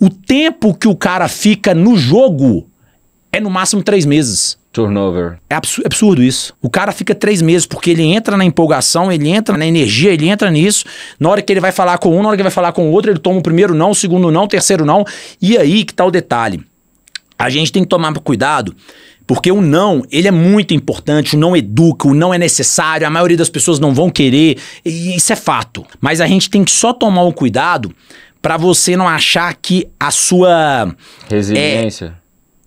o tempo que o cara fica no jogo é no máximo três meses. Turnover. É absurdo, é absurdo isso. O cara fica três meses, porque ele entra na empolgação, ele entra na energia, ele entra nisso. Na hora que ele vai falar com um, na hora que ele vai falar com o outro, ele toma o primeiro não, o segundo não, o terceiro não. E aí que tá o detalhe. A gente tem que tomar cuidado porque o não, ele é muito importante, o não educa, o não é necessário, a maioria das pessoas não vão querer, e isso é fato. Mas a gente tem que só tomar um cuidado para você não achar que a sua resiliência é,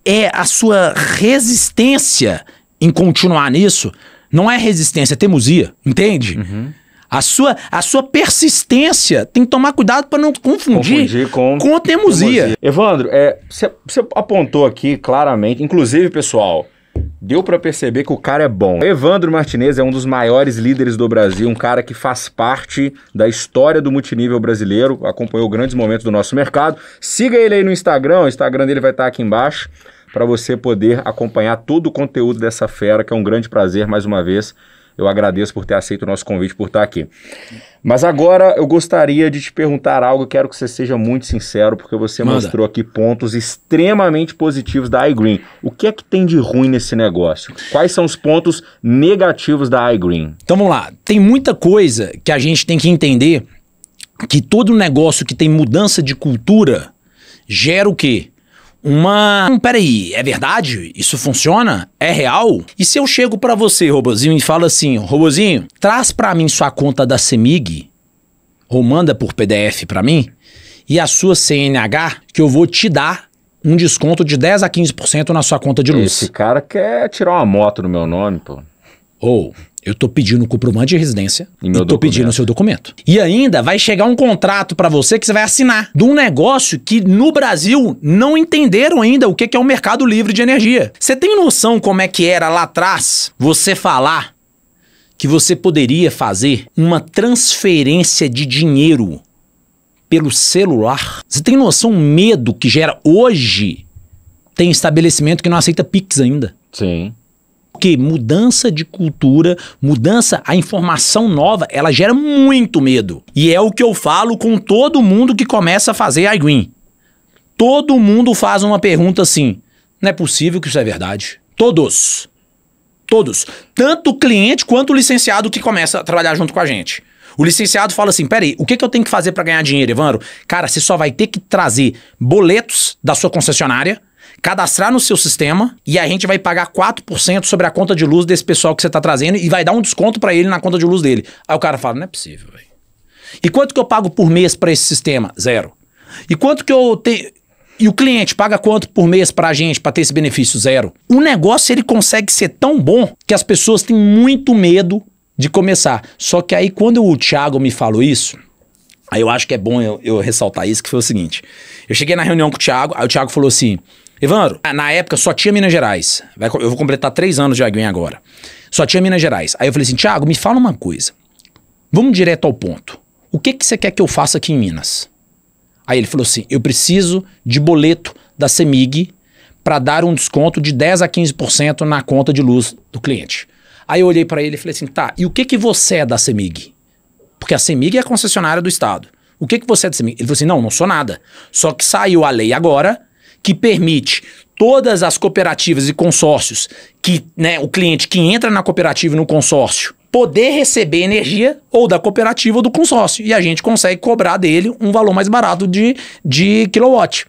é a sua resistência em continuar nisso, não é resistência, é teimosia, entende? Uhum. A sua, a sua persistência tem que tomar cuidado para não confundir, confundir com, com teimosia. teimosia. Evandro, você é, apontou aqui claramente, inclusive, pessoal, deu para perceber que o cara é bom. Evandro Martinez é um dos maiores líderes do Brasil, um cara que faz parte da história do multinível brasileiro, acompanhou grandes momentos do nosso mercado. Siga ele aí no Instagram, o Instagram dele vai estar tá aqui embaixo para você poder acompanhar todo o conteúdo dessa fera, que é um grande prazer mais uma vez. Eu agradeço por ter aceito o nosso convite, por estar aqui. Mas agora eu gostaria de te perguntar algo, quero que você seja muito sincero, porque você Manda. mostrou aqui pontos extremamente positivos da iGreen. O que é que tem de ruim nesse negócio? Quais são os pontos negativos da iGreen? Então vamos lá, tem muita coisa que a gente tem que entender que todo negócio que tem mudança de cultura gera o quê? uma. Hum, peraí, é verdade? Isso funciona? É real? E se eu chego para você, Robozinho, e falo assim: Robozinho, traz para mim sua conta da CEMIG, ou manda por PDF para mim, e a sua CNH, que eu vou te dar um desconto de 10 a 15% na sua conta de luz. Esse cara quer tirar uma moto no meu nome, pô. Ou. Oh. Eu estou pedindo o comprovante de residência e estou pedindo o seu documento. E ainda vai chegar um contrato para você que você vai assinar de um negócio que no Brasil não entenderam ainda o que é o mercado livre de energia. Você tem noção como é que era lá atrás você falar que você poderia fazer uma transferência de dinheiro pelo celular? Você tem noção o medo que gera hoje? Tem estabelecimento que não aceita Pix ainda. Sim. Porque mudança de cultura, mudança, a informação nova, ela gera muito medo. E é o que eu falo com todo mundo que começa a fazer iGreen. Todo mundo faz uma pergunta assim: não é possível que isso é verdade? Todos. Todos. Tanto o cliente quanto o licenciado que começa a trabalhar junto com a gente. O licenciado fala assim: peraí, o que, que eu tenho que fazer para ganhar dinheiro, Evandro? Cara, você só vai ter que trazer boletos da sua concessionária cadastrar no seu sistema e a gente vai pagar 4% sobre a conta de luz desse pessoal que você está trazendo e vai dar um desconto para ele na conta de luz dele. Aí o cara fala: não é possível, velho. E quanto que eu pago por mês para esse sistema? Zero. E quanto que eu tenho. E o cliente paga quanto por mês para a gente para ter esse benefício? Zero. O negócio ele consegue ser tão bom que as pessoas têm muito medo de começar. Só que aí quando o Thiago me falou isso, aí eu acho que é bom eu, eu ressaltar isso, que foi o seguinte. Eu cheguei na reunião com o Thiago, aí o Thiago falou assim, Evandro, na época só tinha Minas Gerais. eu vou completar três anos de Aguinha agora. Só tinha Minas Gerais. Aí eu falei assim, Tiago, me fala uma coisa. Vamos direto ao ponto. O que, que você quer que eu faça aqui em Minas? Aí ele falou assim, eu preciso de boleto da CEMIG para dar um desconto de 10 a 15% na conta de luz do cliente. Aí eu olhei para ele e falei assim, tá, e o que, que você é da CEMIG? Porque a CEMIG é a concessionária do Estado. O que, que você é da CEMIG? Ele falou assim, não, não sou nada. Só que saiu a lei agora que permite todas as cooperativas e consórcios que né, o cliente que entra na cooperativa e no consórcio poder receber energia ou da cooperativa ou do consórcio. E a gente consegue cobrar dele um valor mais barato de, de kilowatt.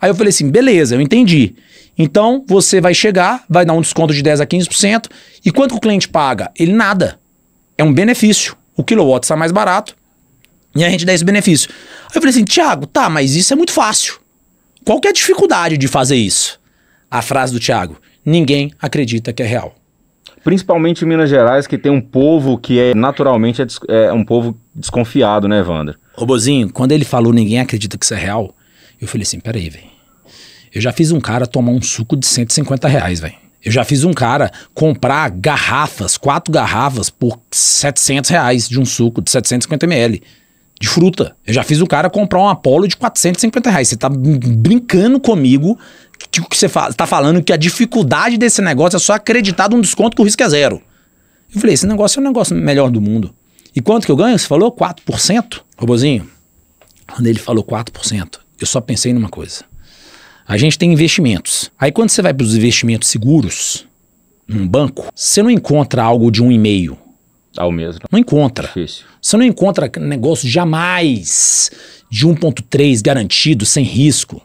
Aí eu falei assim, beleza, eu entendi. Então você vai chegar, vai dar um desconto de 10 a 15%. E quanto o cliente paga? Ele nada. É um benefício. O kilowatt está mais barato e a gente dá esse benefício. Aí eu falei assim, Tiago, tá, mas isso é muito fácil. Qual é a dificuldade de fazer isso? A frase do Thiago. ninguém acredita que é real. Principalmente em Minas Gerais, que tem um povo que é naturalmente é, é um povo desconfiado, né, Evandro? Robozinho, quando ele falou ninguém acredita que isso é real, eu falei assim: peraí, velho. Eu já fiz um cara tomar um suco de 150 reais, velho. Eu já fiz um cara comprar garrafas, quatro garrafas por 700 reais de um suco de 750 ml de fruta. Eu já fiz o cara comprar um Apollo de 450 reais. Você tá brincando comigo tipo, que você está falando que a dificuldade desse negócio é só acreditar num desconto que o risco é zero. Eu falei, esse negócio é o negócio melhor do mundo. E quanto que eu ganho? Você falou 4%? Robozinho, quando ele falou 4%, eu só pensei numa coisa. A gente tem investimentos. Aí quando você vai para os investimentos seguros, num banco, você não encontra algo de 1,5, ao mesmo. Não encontra. Difícil. Você não encontra negócio jamais de 1.3 garantido, sem risco.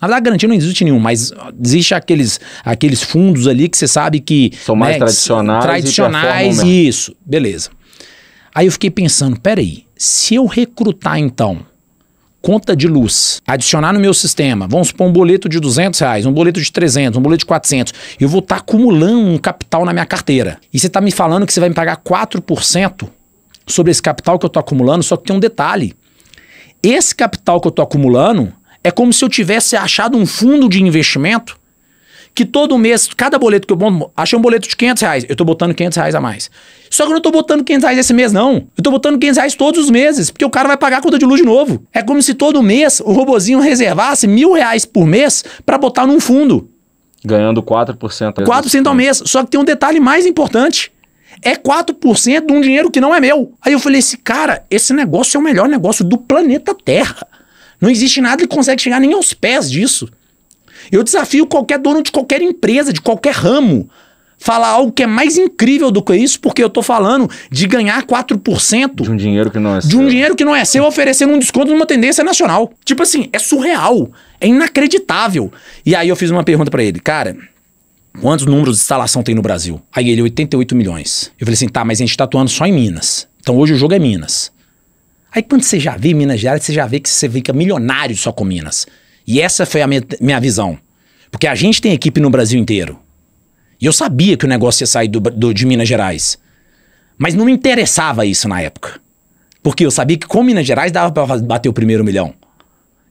Na verdade, garantia não existe nenhum, mas existe aqueles, aqueles fundos ali que você sabe que. São mais né, tradicionais. Tradicionais, e isso. Beleza. Aí eu fiquei pensando: peraí, se eu recrutar então conta de luz, adicionar no meu sistema, vamos supor um boleto de 200 reais, um boleto de 300, um boleto de 400, eu vou estar tá acumulando um capital na minha carteira. E você está me falando que você vai me pagar 4% sobre esse capital que eu estou acumulando, só que tem um detalhe. Esse capital que eu estou acumulando é como se eu tivesse achado um fundo de investimento que todo mês, cada boleto que eu boto, achei um boleto de 500 reais, eu tô botando 500 reais a mais. Só que eu não tô botando 500 reais esse mês, não. Eu tô botando 500 reais todos os meses, porque o cara vai pagar a conta de luz de novo. É como se todo mês o robozinho reservasse mil reais por mês para botar num fundo. Ganhando 4%. 4% ao mês. Só que tem um detalhe mais importante. É 4% de um dinheiro que não é meu. Aí eu falei, esse assim, cara, esse negócio é o melhor negócio do planeta Terra. Não existe nada que consegue chegar nem aos pés disso. Eu desafio qualquer dono de qualquer empresa, de qualquer ramo, falar algo que é mais incrível do que isso, porque eu tô falando de ganhar 4%. De um dinheiro que não é seu. De um dinheiro que não é seu, oferecendo um desconto numa tendência nacional. Tipo assim, é surreal. É inacreditável. E aí eu fiz uma pergunta para ele, cara. Quantos números de instalação tem no Brasil? Aí ele, 88 milhões. Eu falei assim, tá, mas a gente tá atuando só em Minas. Então hoje o jogo é Minas. Aí quando você já vê Minas Gerais, você já vê que você fica milionário só com Minas. E essa foi a minha, minha visão. Porque a gente tem equipe no Brasil inteiro. E eu sabia que o negócio ia sair do, do, de Minas Gerais. Mas não me interessava isso na época. Porque eu sabia que com Minas Gerais dava para bater o primeiro milhão.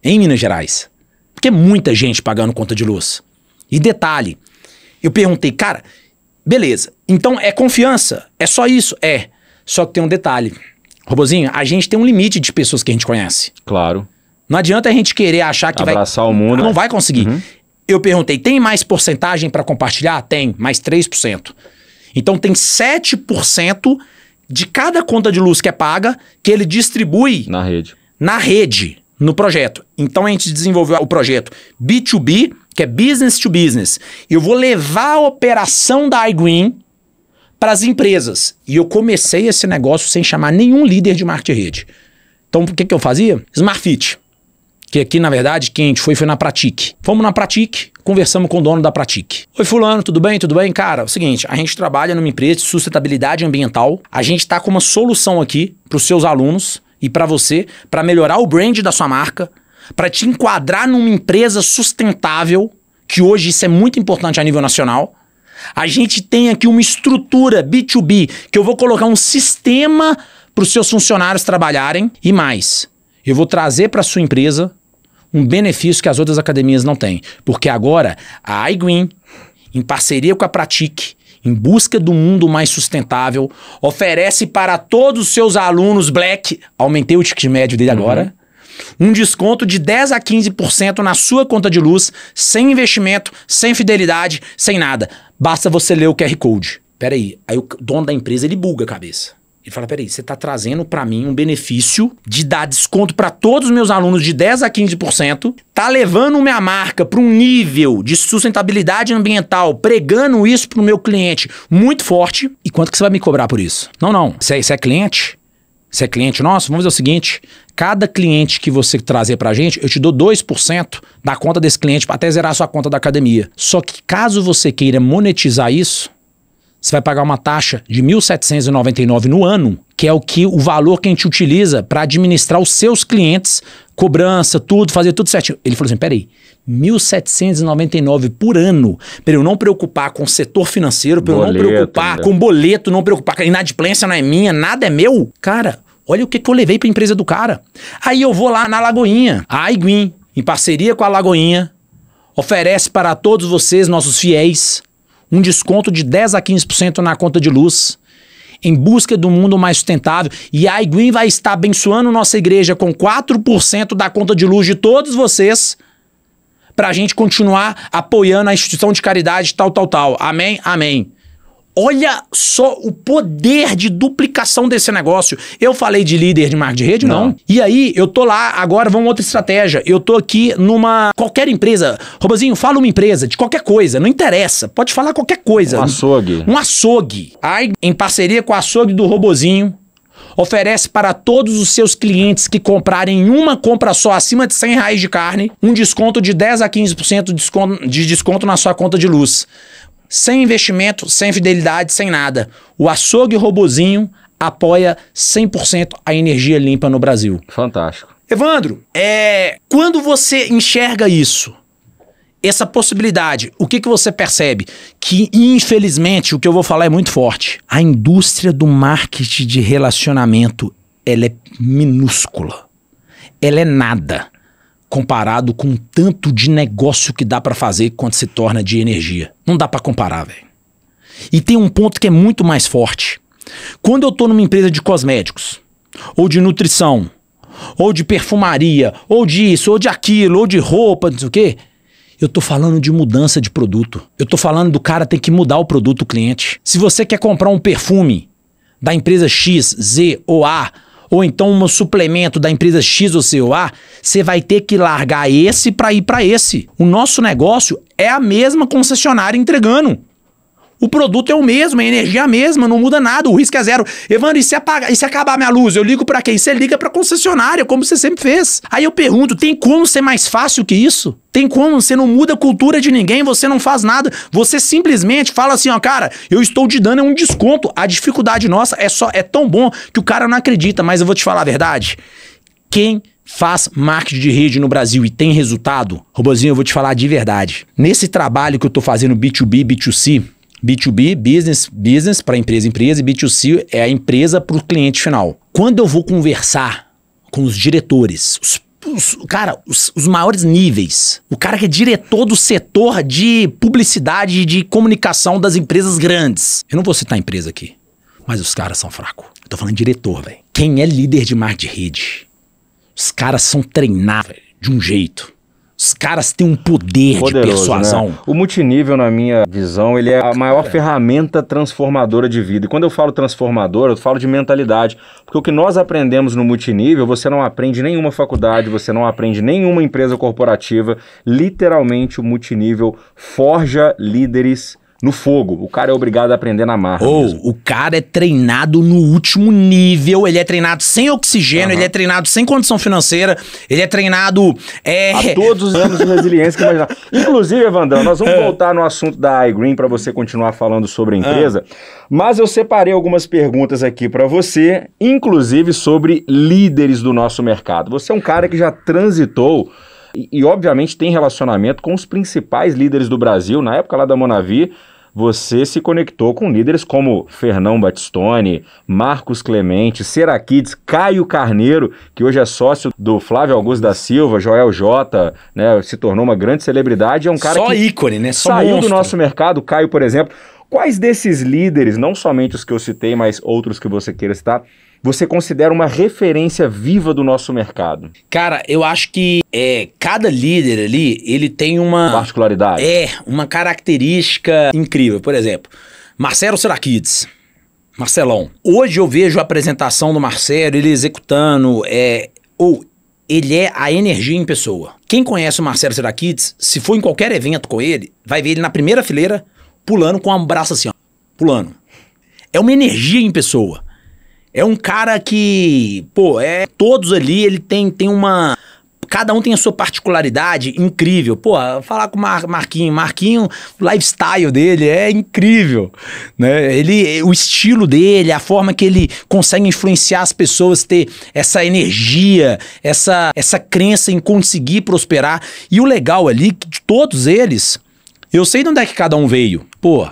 Em Minas Gerais. Porque é muita gente pagando conta de luz. E detalhe, eu perguntei, cara, beleza, então é confiança? É só isso? É. Só que tem um detalhe. Robozinho, a gente tem um limite de pessoas que a gente conhece. Claro. Não adianta a gente querer achar que Abraçar vai. o mundo. Não vai conseguir. Uhum. Eu perguntei: tem mais porcentagem para compartilhar? Tem, mais 3%. Então tem 7% de cada conta de luz que é paga que ele distribui. Na rede. Na rede, no projeto. Então a gente desenvolveu o projeto B2B, que é business to business. Eu vou levar a operação da iGreen para as empresas. E eu comecei esse negócio sem chamar nenhum líder de marketing rede. Então, o que, que eu fazia? Smart Fit. Que aqui, na verdade, quem a gente foi foi na Pratique. Fomos na Pratique, conversamos com o dono da Pratique. Oi, Fulano, tudo bem? Tudo bem? Cara, é o seguinte, a gente trabalha numa empresa de sustentabilidade ambiental. A gente está com uma solução aqui para os seus alunos e para você, para melhorar o brand da sua marca, para te enquadrar numa empresa sustentável, que hoje isso é muito importante a nível nacional. A gente tem aqui uma estrutura B2B, que eu vou colocar um sistema para os seus funcionários trabalharem e mais. Eu vou trazer para sua empresa um benefício que as outras academias não têm. Porque agora a iGreen, em parceria com a Pratique, em busca do mundo mais sustentável, oferece para todos os seus alunos Black, aumentei o ticket médio dele uhum. agora, um desconto de 10 a 15% na sua conta de luz, sem investimento, sem fidelidade, sem nada. Basta você ler o QR Code. Peraí, aí o dono da empresa ele buga a cabeça. Ele fala: peraí, você está trazendo para mim um benefício de dar desconto para todos os meus alunos de 10% a 15%, tá levando minha marca para um nível de sustentabilidade ambiental, pregando isso para o meu cliente muito forte. E quanto que você vai me cobrar por isso? Não, não. Você é, você é cliente? Você é cliente nosso? Vamos fazer o seguinte: cada cliente que você trazer a gente, eu te dou 2% da conta desse cliente para até zerar a sua conta da academia. Só que caso você queira monetizar isso, você vai pagar uma taxa de 1.799 no ano, que é o que o valor que a gente utiliza para administrar os seus clientes, cobrança, tudo, fazer tudo certinho. Ele falou assim: peraí, 1.799 por ano, para eu não preocupar com o setor financeiro, para eu não preocupar né? com boleto, não preocupar com inadimplência não é minha, nada é meu. Cara, olha o que, que eu levei para empresa do cara. Aí eu vou lá na Lagoinha, a Aiguin, em parceria com a Lagoinha, oferece para todos vocês, nossos fiéis, um desconto de 10 a 15% na conta de luz em busca do mundo mais sustentável. E a iGreen vai estar abençoando nossa igreja com 4% da conta de luz de todos vocês para a gente continuar apoiando a instituição de caridade tal, tal, tal. Amém? Amém. Olha só o poder de duplicação desse negócio. Eu falei de líder de marketing de rede? Não. não. E aí, eu tô lá, agora vamos outra estratégia. Eu tô aqui numa. qualquer empresa. Robozinho, fala uma empresa, de qualquer coisa, não interessa. Pode falar qualquer coisa. Um açougue. Um açougue. Aí, em parceria com o açougue do Robozinho, oferece para todos os seus clientes que comprarem uma compra só acima de 100 reais de carne, um desconto de 10 a 15% de desconto, de desconto na sua conta de luz. Sem investimento, sem fidelidade, sem nada. O açougue robozinho apoia 100% a energia limpa no Brasil. Fantástico. Evandro, é, quando você enxerga isso, essa possibilidade, o que, que você percebe? Que, infelizmente, o que eu vou falar é muito forte. A indústria do marketing de relacionamento, ela é minúscula. Ela é nada comparado com o tanto de negócio que dá para fazer quando se torna de energia. Não dá para comparar, velho. E tem um ponto que é muito mais forte. Quando eu tô numa empresa de cosméticos, ou de nutrição, ou de perfumaria, ou disso, ou de aquilo, ou de roupa, não sei o quê, eu tô falando de mudança de produto. Eu tô falando do cara ter que mudar o produto o cliente. Se você quer comprar um perfume da empresa X, Z ou A, ou então um suplemento da empresa X ou seu A, você vai ter que largar esse para ir para esse. O nosso negócio é a mesma concessionária entregando. O produto é o mesmo, a é energia é a mesma, não muda nada, o risco é zero. Evandro, e se, apagar, e se acabar minha luz? Eu ligo para quem? Você liga para concessionária, como você sempre fez. Aí eu pergunto, tem como ser mais fácil que isso? Tem como, você não muda a cultura de ninguém, você não faz nada. Você simplesmente fala assim, ó, cara, eu estou te dando é um desconto. A dificuldade nossa é só é tão bom que o cara não acredita, mas eu vou te falar a verdade. Quem faz marketing de rede no Brasil e tem resultado, Robozinho, eu vou te falar de verdade. Nesse trabalho que eu tô fazendo B2B, B2C, B2B, business, business para empresa, empresa, e B2C é a empresa para o cliente final. Quando eu vou conversar com os diretores, os os, cara, os, os, maiores níveis. O cara que é diretor do setor de publicidade e de comunicação das empresas grandes. Eu não vou citar a empresa aqui, mas os caras são fracos. Eu tô falando diretor, velho. Quem é líder de mar de rede? Os caras são treinados de um jeito. Os caras têm um poder Poderoso, de né? persuasão. Né? O multinível, na minha visão, ele é a maior Cara. ferramenta transformadora de vida. E quando eu falo transformadora, eu falo de mentalidade. Porque o que nós aprendemos no multinível, você não aprende nenhuma faculdade, você não aprende nenhuma empresa corporativa. Literalmente, o multinível forja líderes no fogo. O cara é obrigado a aprender na marra. Ou o cara é treinado no último nível, ele é treinado sem oxigênio, uhum. ele é treinado sem condição financeira, ele é treinado. É... A todos os anos de resiliência que imaginar. Inclusive, Evandão, nós vamos é. voltar no assunto da iGreen para você continuar falando sobre a ah. empresa, mas eu separei algumas perguntas aqui para você, inclusive sobre líderes do nosso mercado. Você é um cara que já transitou e, obviamente tem relacionamento com os principais líderes do Brasil. Na época lá da Monavi, você se conectou com líderes como Fernão Batistone, Marcos Clemente, Seraquides, Caio Carneiro, que hoje é sócio do Flávio Augusto da Silva, Joel Jota, né, se tornou uma grande celebridade, é um cara Só ícone, né? Só saiu monstro. do nosso mercado, Caio, por exemplo. Quais desses líderes, não somente os que eu citei, mas outros que você queira citar, você considera uma referência viva do nosso mercado? Cara, eu acho que é, cada líder ali, ele tem uma... Particularidade. É, uma característica incrível. Por exemplo, Marcelo Serakides. Marcelão. Hoje eu vejo a apresentação do Marcelo, ele executando, é, ou ele é a energia em pessoa. Quem conhece o Marcelo Serakides, se for em qualquer evento com ele, vai ver ele na primeira fileira pulando com um braço assim, ó, pulando. É uma energia em pessoa. É um cara que, pô, é todos ali, ele tem, tem uma cada um tem a sua particularidade incrível. Pô, falar com o Mar Marquinho, Marquinho, o lifestyle dele é incrível, né? Ele, o estilo dele, a forma que ele consegue influenciar as pessoas ter essa energia, essa essa crença em conseguir prosperar. E o legal ali que de todos eles, eu sei de onde é que cada um veio. Pô,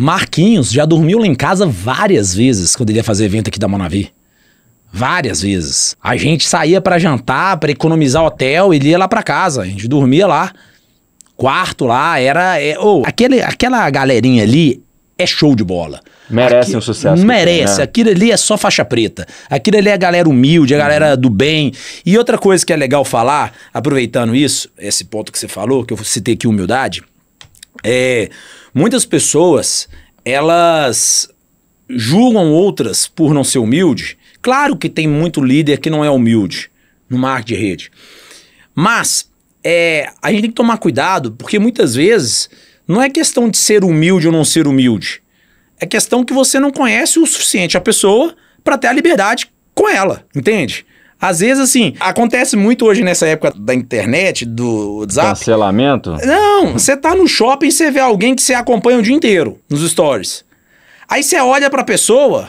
Marquinhos já dormiu lá em casa várias vezes quando ele ia fazer evento aqui da Monavi. Várias vezes. A gente saía para jantar, para economizar hotel, ele ia lá para casa, a gente dormia lá. Quarto lá, era. É, oh, aquele, aquela galerinha ali é show de bola. Merece Aqui, um sucesso. Merece. Tem, né? Aquilo ali é só faixa preta. Aquilo ali é a galera humilde, a é galera uhum. do bem. E outra coisa que é legal falar, aproveitando isso, esse ponto que você falou, que eu citei aqui, humildade, é. Muitas pessoas, elas julgam outras por não ser humilde. Claro que tem muito líder que não é humilde no marketing de rede. Mas é, a gente tem que tomar cuidado, porque muitas vezes não é questão de ser humilde ou não ser humilde. É questão que você não conhece o suficiente a pessoa para ter a liberdade com ela, entende? Às vezes, assim, acontece muito hoje nessa época da internet, do WhatsApp. Cancelamento? Não, você tá no shopping e você vê alguém que você acompanha o dia inteiro nos stories. Aí você olha pra pessoa,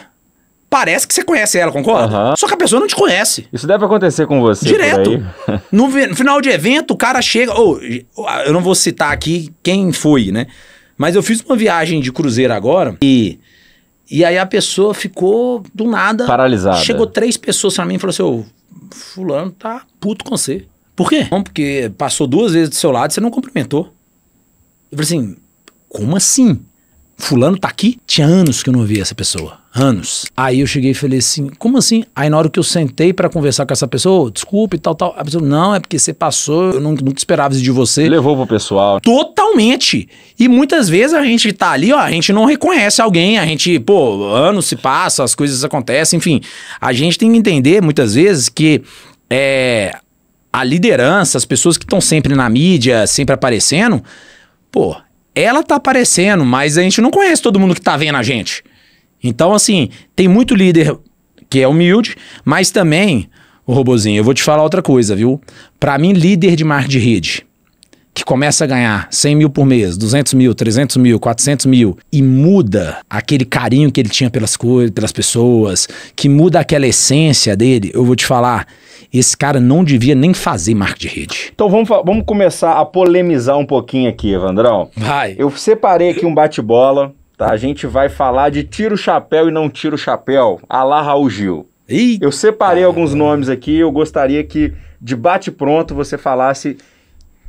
parece que você conhece ela, concorda? Uhum. Só que a pessoa não te conhece. Isso deve acontecer com você. Direto. No, no, final de evento, o cara chega. eu não vou citar aqui quem foi, né? Mas eu fiz uma viagem de cruzeiro agora e. E aí a pessoa ficou do nada. Paralisada. Chegou três pessoas pra mim e falou assim: oh, fulano tá puto com você. Por quê? Não, porque passou duas vezes do seu lado e você não cumprimentou. Eu falei assim, como assim? Fulano tá aqui? Tinha anos que eu não via essa pessoa anos. Aí eu cheguei e falei assim, como assim? Aí na hora que eu sentei para conversar com essa pessoa, oh, desculpe e tal, tal. A pessoa, não, é porque você passou, eu não, nunca esperava isso de você. Levou pro pessoal. Totalmente. E muitas vezes a gente tá ali, ó, a gente não reconhece alguém, a gente, pô, anos se passa, as coisas acontecem, enfim. A gente tem que entender muitas vezes que é, a liderança, as pessoas que estão sempre na mídia, sempre aparecendo, pô, ela tá aparecendo, mas a gente não conhece todo mundo que tá vendo a gente. Então, assim, tem muito líder que é humilde, mas também, o robozinho, eu vou te falar outra coisa, viu? Para mim, líder de marca de rede, que começa a ganhar 100 mil por mês, 200 mil, 300 mil, 400 mil, e muda aquele carinho que ele tinha pelas coisas, pelas pessoas, que muda aquela essência dele, eu vou te falar, esse cara não devia nem fazer marca de rede. Então vamos, vamos começar a polemizar um pouquinho aqui, Evandrão. Vai. Eu separei aqui um bate-bola Tá? A gente vai falar de tira o chapéu e não tira o chapéu. Alá Raul Gil. Eita. Eu separei alguns nomes aqui, eu gostaria que de bate pronto você falasse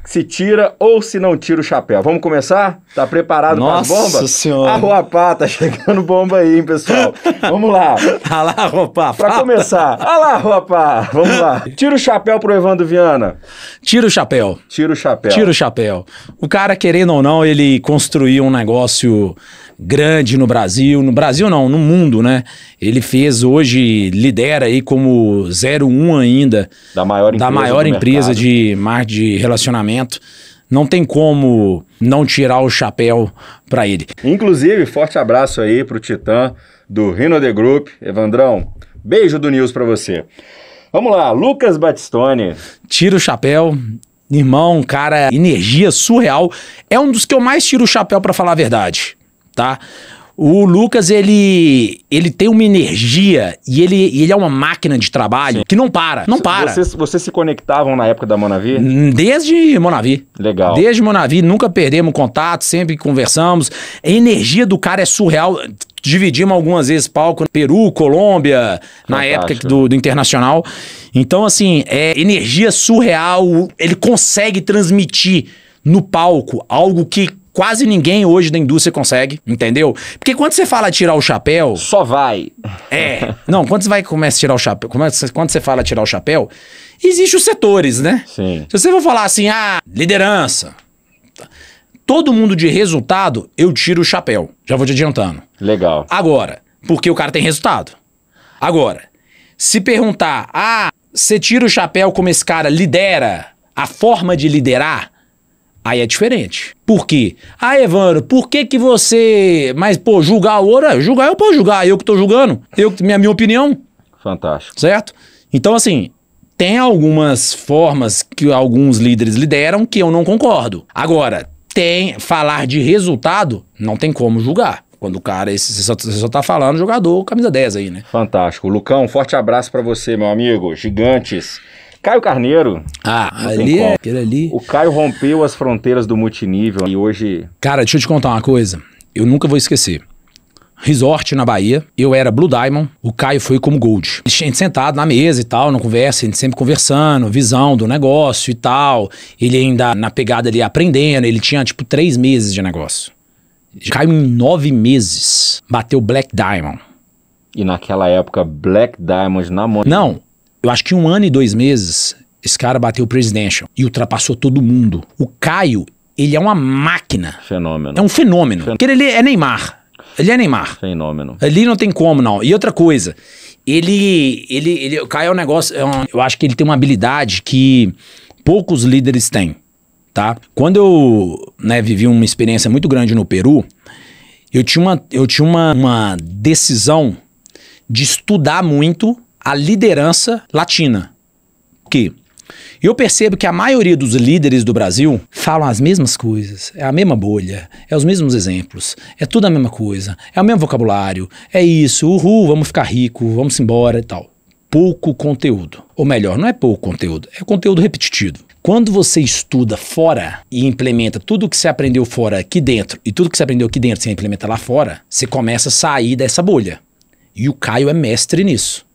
se tira ou se não tira o chapéu. Vamos começar? Tá preparado para as bombas? Nossa senhora! Arruapá, tá chegando bomba aí, hein, pessoal? Vamos lá. Alá, roupa. Para começar. Alá, roupa. Vamos lá. Tira o chapéu pro Evandro Viana. Tira o chapéu. Tira o chapéu. Tira o chapéu. O cara, querendo ou não, ele construiu um negócio grande no Brasil, no Brasil não, no mundo, né? Ele fez hoje, lidera aí como 01 ainda da maior empresa, da maior empresa de mar de relacionamento. Não tem como não tirar o chapéu para ele. Inclusive, forte abraço aí pro Titã do Rino The Group, Evandrão. Beijo do News para você. Vamos lá, Lucas Batistone. Tira o chapéu, irmão, cara, energia surreal. É um dos que eu mais tiro o chapéu para falar a verdade tá? O Lucas, ele, ele tem uma energia e ele, ele é uma máquina de trabalho Sim. que não para, não para. Vocês, vocês se conectavam na época da Monavi? Desde Monavi. Legal. Desde Monavi, nunca perdemos contato, sempre conversamos. A energia do cara é surreal. Dividimos algumas vezes palco, Peru, Colômbia, Fantástico. na época do, do Internacional. Então, assim, é energia surreal. Ele consegue transmitir no palco algo que quase ninguém hoje da indústria consegue, entendeu? Porque quando você fala tirar o chapéu. Só vai. É. Não, quando você vai começa a tirar o chapéu. Começa, quando você fala tirar o chapéu, existem os setores, né? Sim. Se você for falar assim, ah, liderança. Todo mundo de resultado, eu tiro o chapéu. Já vou te adiantando. Legal. Agora, porque o cara tem resultado. Agora, se perguntar, ah, você tira o chapéu como esse cara lidera, a forma de liderar, Aí é diferente. Por quê? Ah, Evandro, por que que você... Mas, pô, julgar o ouro? É, julgar eu posso julgar, eu que tô julgando. Eu, minha, minha opinião. Fantástico. Certo? Então, assim, tem algumas formas que alguns líderes lideram que eu não concordo. Agora, tem... Falar de resultado, não tem como julgar. Quando o cara, você, só, você só tá falando jogador camisa 10 aí, né? Fantástico. Lucão, um forte abraço para você, meu amigo. Gigantes. Caio Carneiro. Ah, ali é, aquele ali. O Caio rompeu as fronteiras do multinível e hoje. Cara, deixa eu te contar uma coisa. Eu nunca vou esquecer. Resort na Bahia, eu era Blue Diamond, o Caio foi como Gold. A gente sentado na mesa e tal, não conversa, a gente sempre conversando, visão do negócio e tal. Ele ainda na pegada ali aprendendo, ele tinha tipo três meses de negócio. Caio em nove meses bateu Black Diamond. E naquela época, Black Diamond na mão. Não, eu acho que um ano e dois meses, esse cara bateu o presidential e ultrapassou todo mundo. O Caio, ele é uma máquina. Fenômeno. É um fenômeno. fenômeno. Porque ele é Neymar. Ele é Neymar. Fenômeno. Ali não tem como, não. E outra coisa, ele. ele, ele o Caio é um negócio. É um, eu acho que ele tem uma habilidade que poucos líderes têm. Tá? Quando eu né, vivi uma experiência muito grande no Peru, eu tinha uma, eu tinha uma, uma decisão de estudar muito a liderança latina. Que eu percebo que a maioria dos líderes do Brasil falam as mesmas coisas, é a mesma bolha, é os mesmos exemplos, é tudo a mesma coisa, é o mesmo vocabulário, é isso, uhul, vamos ficar rico, vamos embora e tal. Pouco conteúdo. Ou melhor, não é pouco conteúdo, é conteúdo repetitivo. Quando você estuda fora e implementa tudo o que você aprendeu fora aqui dentro e tudo que você aprendeu aqui dentro você implementa lá fora, você começa a sair dessa bolha. E o Caio é mestre nisso.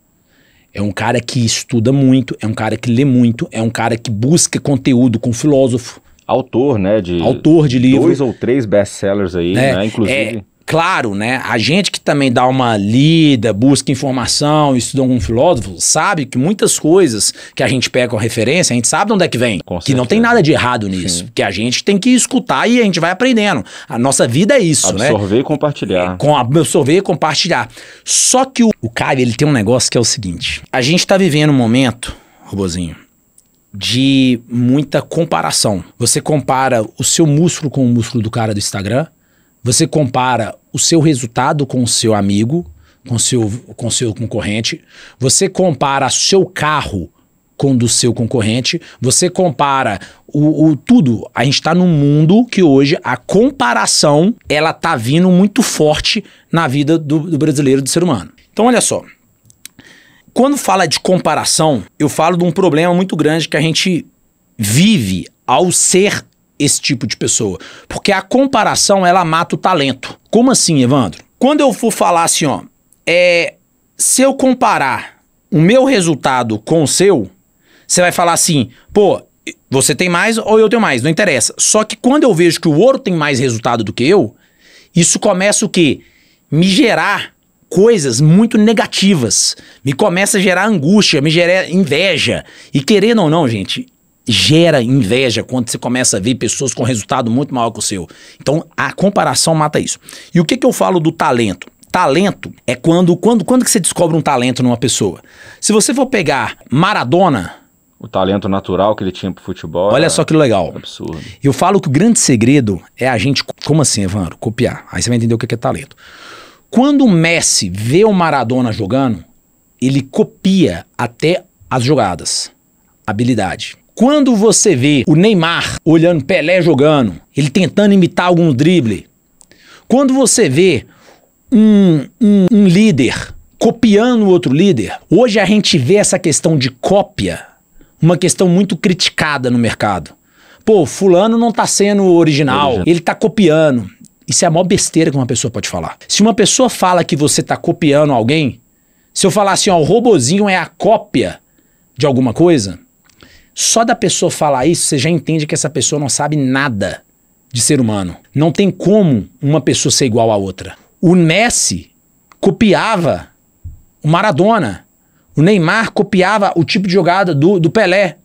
É um cara que estuda muito, é um cara que lê muito, é um cara que busca conteúdo com filósofo. Autor, né? De Autor de livro. Dois ou três best-sellers aí, né? né? Inclusive. É, claro, né? A gente que também dá uma lida, busca informação, estuda algum filósofo, sabe que muitas coisas que a gente pega com referência, a gente sabe de onde é que vem. que não tem nada de errado nisso. Sim. Que a gente tem que escutar e a gente vai aprendendo. A nossa vida é isso, absorver né? Absorver e compartilhar. com, absorver e compartilhar. Só que o, o Caio, ele tem um negócio que é o seguinte. A gente tá vivendo um momento, Robozinho, de muita comparação. Você compara o seu músculo com o músculo do cara do Instagram, você compara o seu resultado com o seu amigo, com seu, com seu concorrente. Você compara seu carro com o do seu concorrente. Você compara o, o tudo. A gente está num mundo que hoje a comparação ela tá vindo muito forte na vida do, do brasileiro, do ser humano. Então, olha só. Quando fala de comparação, eu falo de um problema muito grande que a gente vive ao ser esse tipo de pessoa. Porque a comparação, ela mata o talento. Como assim, Evandro? Quando eu for falar assim, ó, é, se eu comparar o meu resultado com o seu, você vai falar assim, pô, você tem mais ou eu tenho mais, não interessa. Só que quando eu vejo que o outro tem mais resultado do que eu, isso começa o quê? Me gerar coisas muito negativas. Me começa a gerar angústia, me gerar inveja. E querendo ou não, gente, gera inveja quando você começa a ver pessoas com resultado muito maior que o seu. Então a comparação mata isso. E o que, que eu falo do talento? Talento é quando, quando, quando que você descobre um talento numa pessoa. Se você for pegar Maradona, o talento natural que ele tinha pro futebol. Olha só que legal. Absurdo. Eu falo que o grande segredo é a gente. Como assim, Evandro? Copiar. Aí você vai entender o que é talento. Quando o Messi vê o Maradona jogando, ele copia até as jogadas. Habilidade. Quando você vê o Neymar olhando Pelé jogando, ele tentando imitar algum drible, quando você vê um, um, um líder copiando outro líder, hoje a gente vê essa questão de cópia, uma questão muito criticada no mercado. Pô, fulano não tá sendo original, ele tá copiando. Isso é a maior besteira que uma pessoa pode falar. Se uma pessoa fala que você tá copiando alguém, se eu falar assim, ó, o robozinho é a cópia de alguma coisa, só da pessoa falar isso, você já entende que essa pessoa não sabe nada de ser humano. Não tem como uma pessoa ser igual à outra. O Messi copiava o Maradona. O Neymar copiava o tipo de jogada do, do Pelé.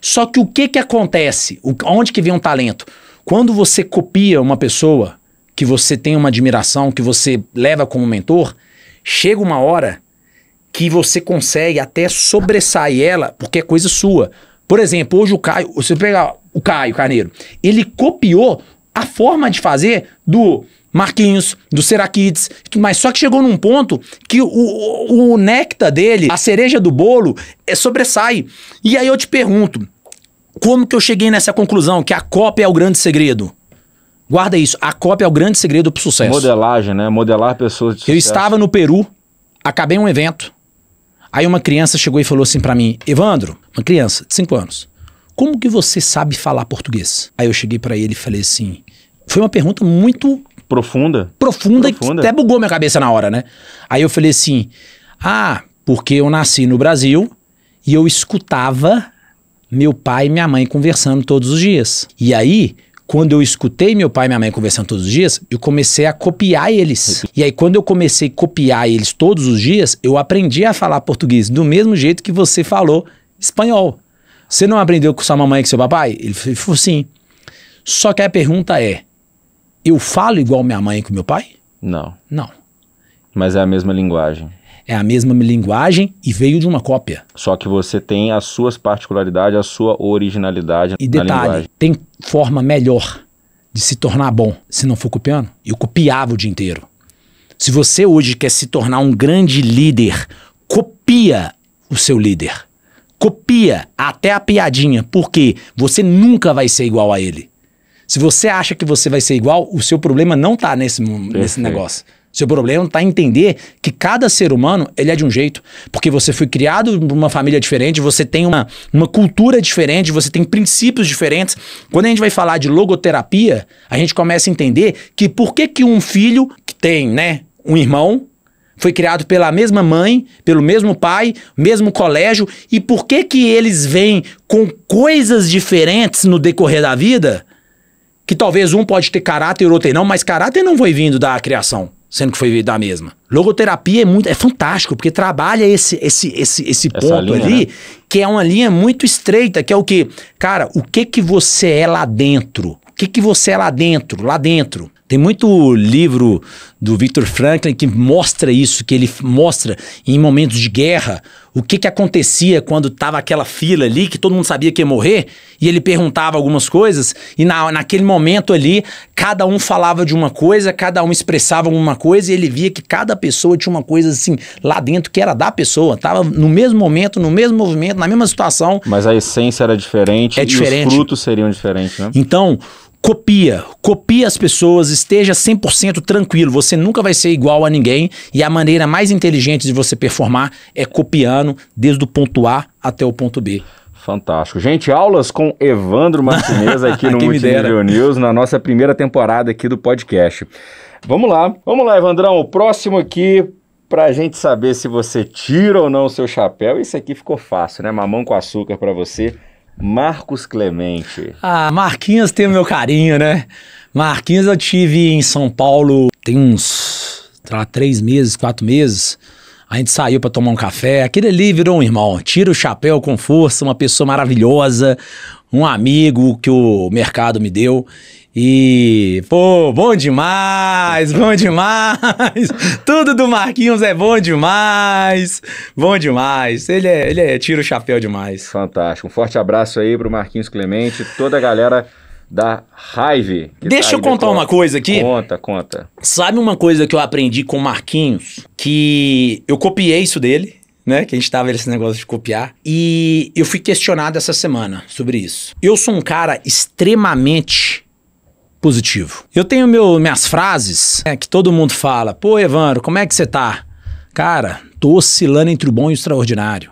Só que o que que acontece? O, onde que vem um talento? Quando você copia uma pessoa que você tem uma admiração, que você leva como mentor, chega uma hora que você consegue até sobressair ela, porque é coisa sua. Por exemplo, hoje o Caio, você pegar o Caio Carneiro, ele copiou a forma de fazer do Marquinhos, do Serakids, mas só que chegou num ponto que o, o, o néctar dele, a cereja do bolo, é, sobressai. E aí eu te pergunto, como que eu cheguei nessa conclusão que a cópia é o grande segredo? Guarda isso, a cópia é o grande segredo pro sucesso. Modelagem, né? Modelar pessoas de sucesso. Eu estava no Peru, acabei um evento, Aí uma criança chegou e falou assim para mim: Evandro, uma criança de 5 anos, como que você sabe falar português? Aí eu cheguei para ele e falei assim: foi uma pergunta muito. Profunda? Profunda, profunda. até bugou minha cabeça na hora, né? Aí eu falei assim: ah, porque eu nasci no Brasil e eu escutava meu pai e minha mãe conversando todos os dias. E aí, quando eu escutei meu pai e minha mãe conversando todos os dias, eu comecei a copiar eles. E aí, quando eu comecei a copiar eles todos os dias, eu aprendi a falar português do mesmo jeito que você falou espanhol. Você não aprendeu com sua mamãe e com seu papai? Ele falou sim. Só que a pergunta é: eu falo igual minha mãe e com meu pai? Não. Não. Mas é a mesma linguagem é a mesma linguagem e veio de uma cópia. Só que você tem as suas particularidades, a sua originalidade. E detalhe, tem forma melhor de se tornar bom se não for copiando? Eu copiava o dia inteiro. Se você hoje quer se tornar um grande líder, copia o seu líder. Copia até a piadinha, porque você nunca vai ser igual a ele. Se você acha que você vai ser igual, o seu problema não está nesse, nesse negócio. Seu problema está entender que cada ser humano ele é de um jeito, porque você foi criado por uma família diferente, você tem uma, uma cultura diferente, você tem princípios diferentes. Quando a gente vai falar de logoterapia, a gente começa a entender que por que, que um filho que tem, né, um irmão foi criado pela mesma mãe, pelo mesmo pai, mesmo colégio, e por que que eles vêm com coisas diferentes no decorrer da vida? Que talvez um pode ter caráter e outro não, mas caráter não foi vindo da criação sendo que foi da mesma. Logoterapia é muito, é fantástico, porque trabalha esse esse esse, esse ponto linha, ali, né? que é uma linha muito estreita, que é o que, cara, o que que você é lá dentro? O que que você é lá dentro? Lá dentro. Tem muito livro do Victor Franklin que mostra isso, que ele mostra em momentos de guerra o que, que acontecia quando estava aquela fila ali, que todo mundo sabia que ia morrer, e ele perguntava algumas coisas, e na, naquele momento ali, cada um falava de uma coisa, cada um expressava alguma coisa, e ele via que cada pessoa tinha uma coisa assim lá dentro que era da pessoa, estava no mesmo momento, no mesmo movimento, na mesma situação. Mas a essência era diferente, é diferente. os frutos seriam diferentes, né? Então, copia, copia as pessoas, esteja 100% tranquilo, você nunca vai ser igual a ninguém e a maneira mais inteligente de você performar é copiando desde o ponto A até o ponto B. Fantástico. Gente, aulas com Evandro Martinez aqui no Multinível News, na nossa primeira temporada aqui do podcast. Vamos lá. Vamos lá, Evandrão. O próximo aqui, para a gente saber se você tira ou não o seu chapéu. Isso aqui ficou fácil, né? Mamão com açúcar para você. Marcos Clemente. Ah, Marquinhos tem o meu carinho, né? Marquinhos eu tive em São Paulo tem uns lá, três meses, quatro meses. A gente saiu para tomar um café. Aquele ali virou um irmão. Tira o chapéu com força, uma pessoa maravilhosa, um amigo que o mercado me deu. E, pô, bom demais, bom demais. Tudo do Marquinhos é bom demais, bom demais. Ele é, ele é tira o chapéu demais. Fantástico. Um forte abraço aí pro Marquinhos Clemente, toda a galera da Hive. Deixa tá eu contar uma coisa aqui. Conta, conta. Sabe uma coisa que eu aprendi com o Marquinhos? Que eu copiei isso dele, né? Que a gente tava nesse negócio de copiar. E eu fui questionado essa semana sobre isso. Eu sou um cara extremamente positivo. Eu tenho meu, minhas frases né, que todo mundo fala. Pô, Evandro, como é que você tá? Cara, tô oscilando entre o bom e o extraordinário.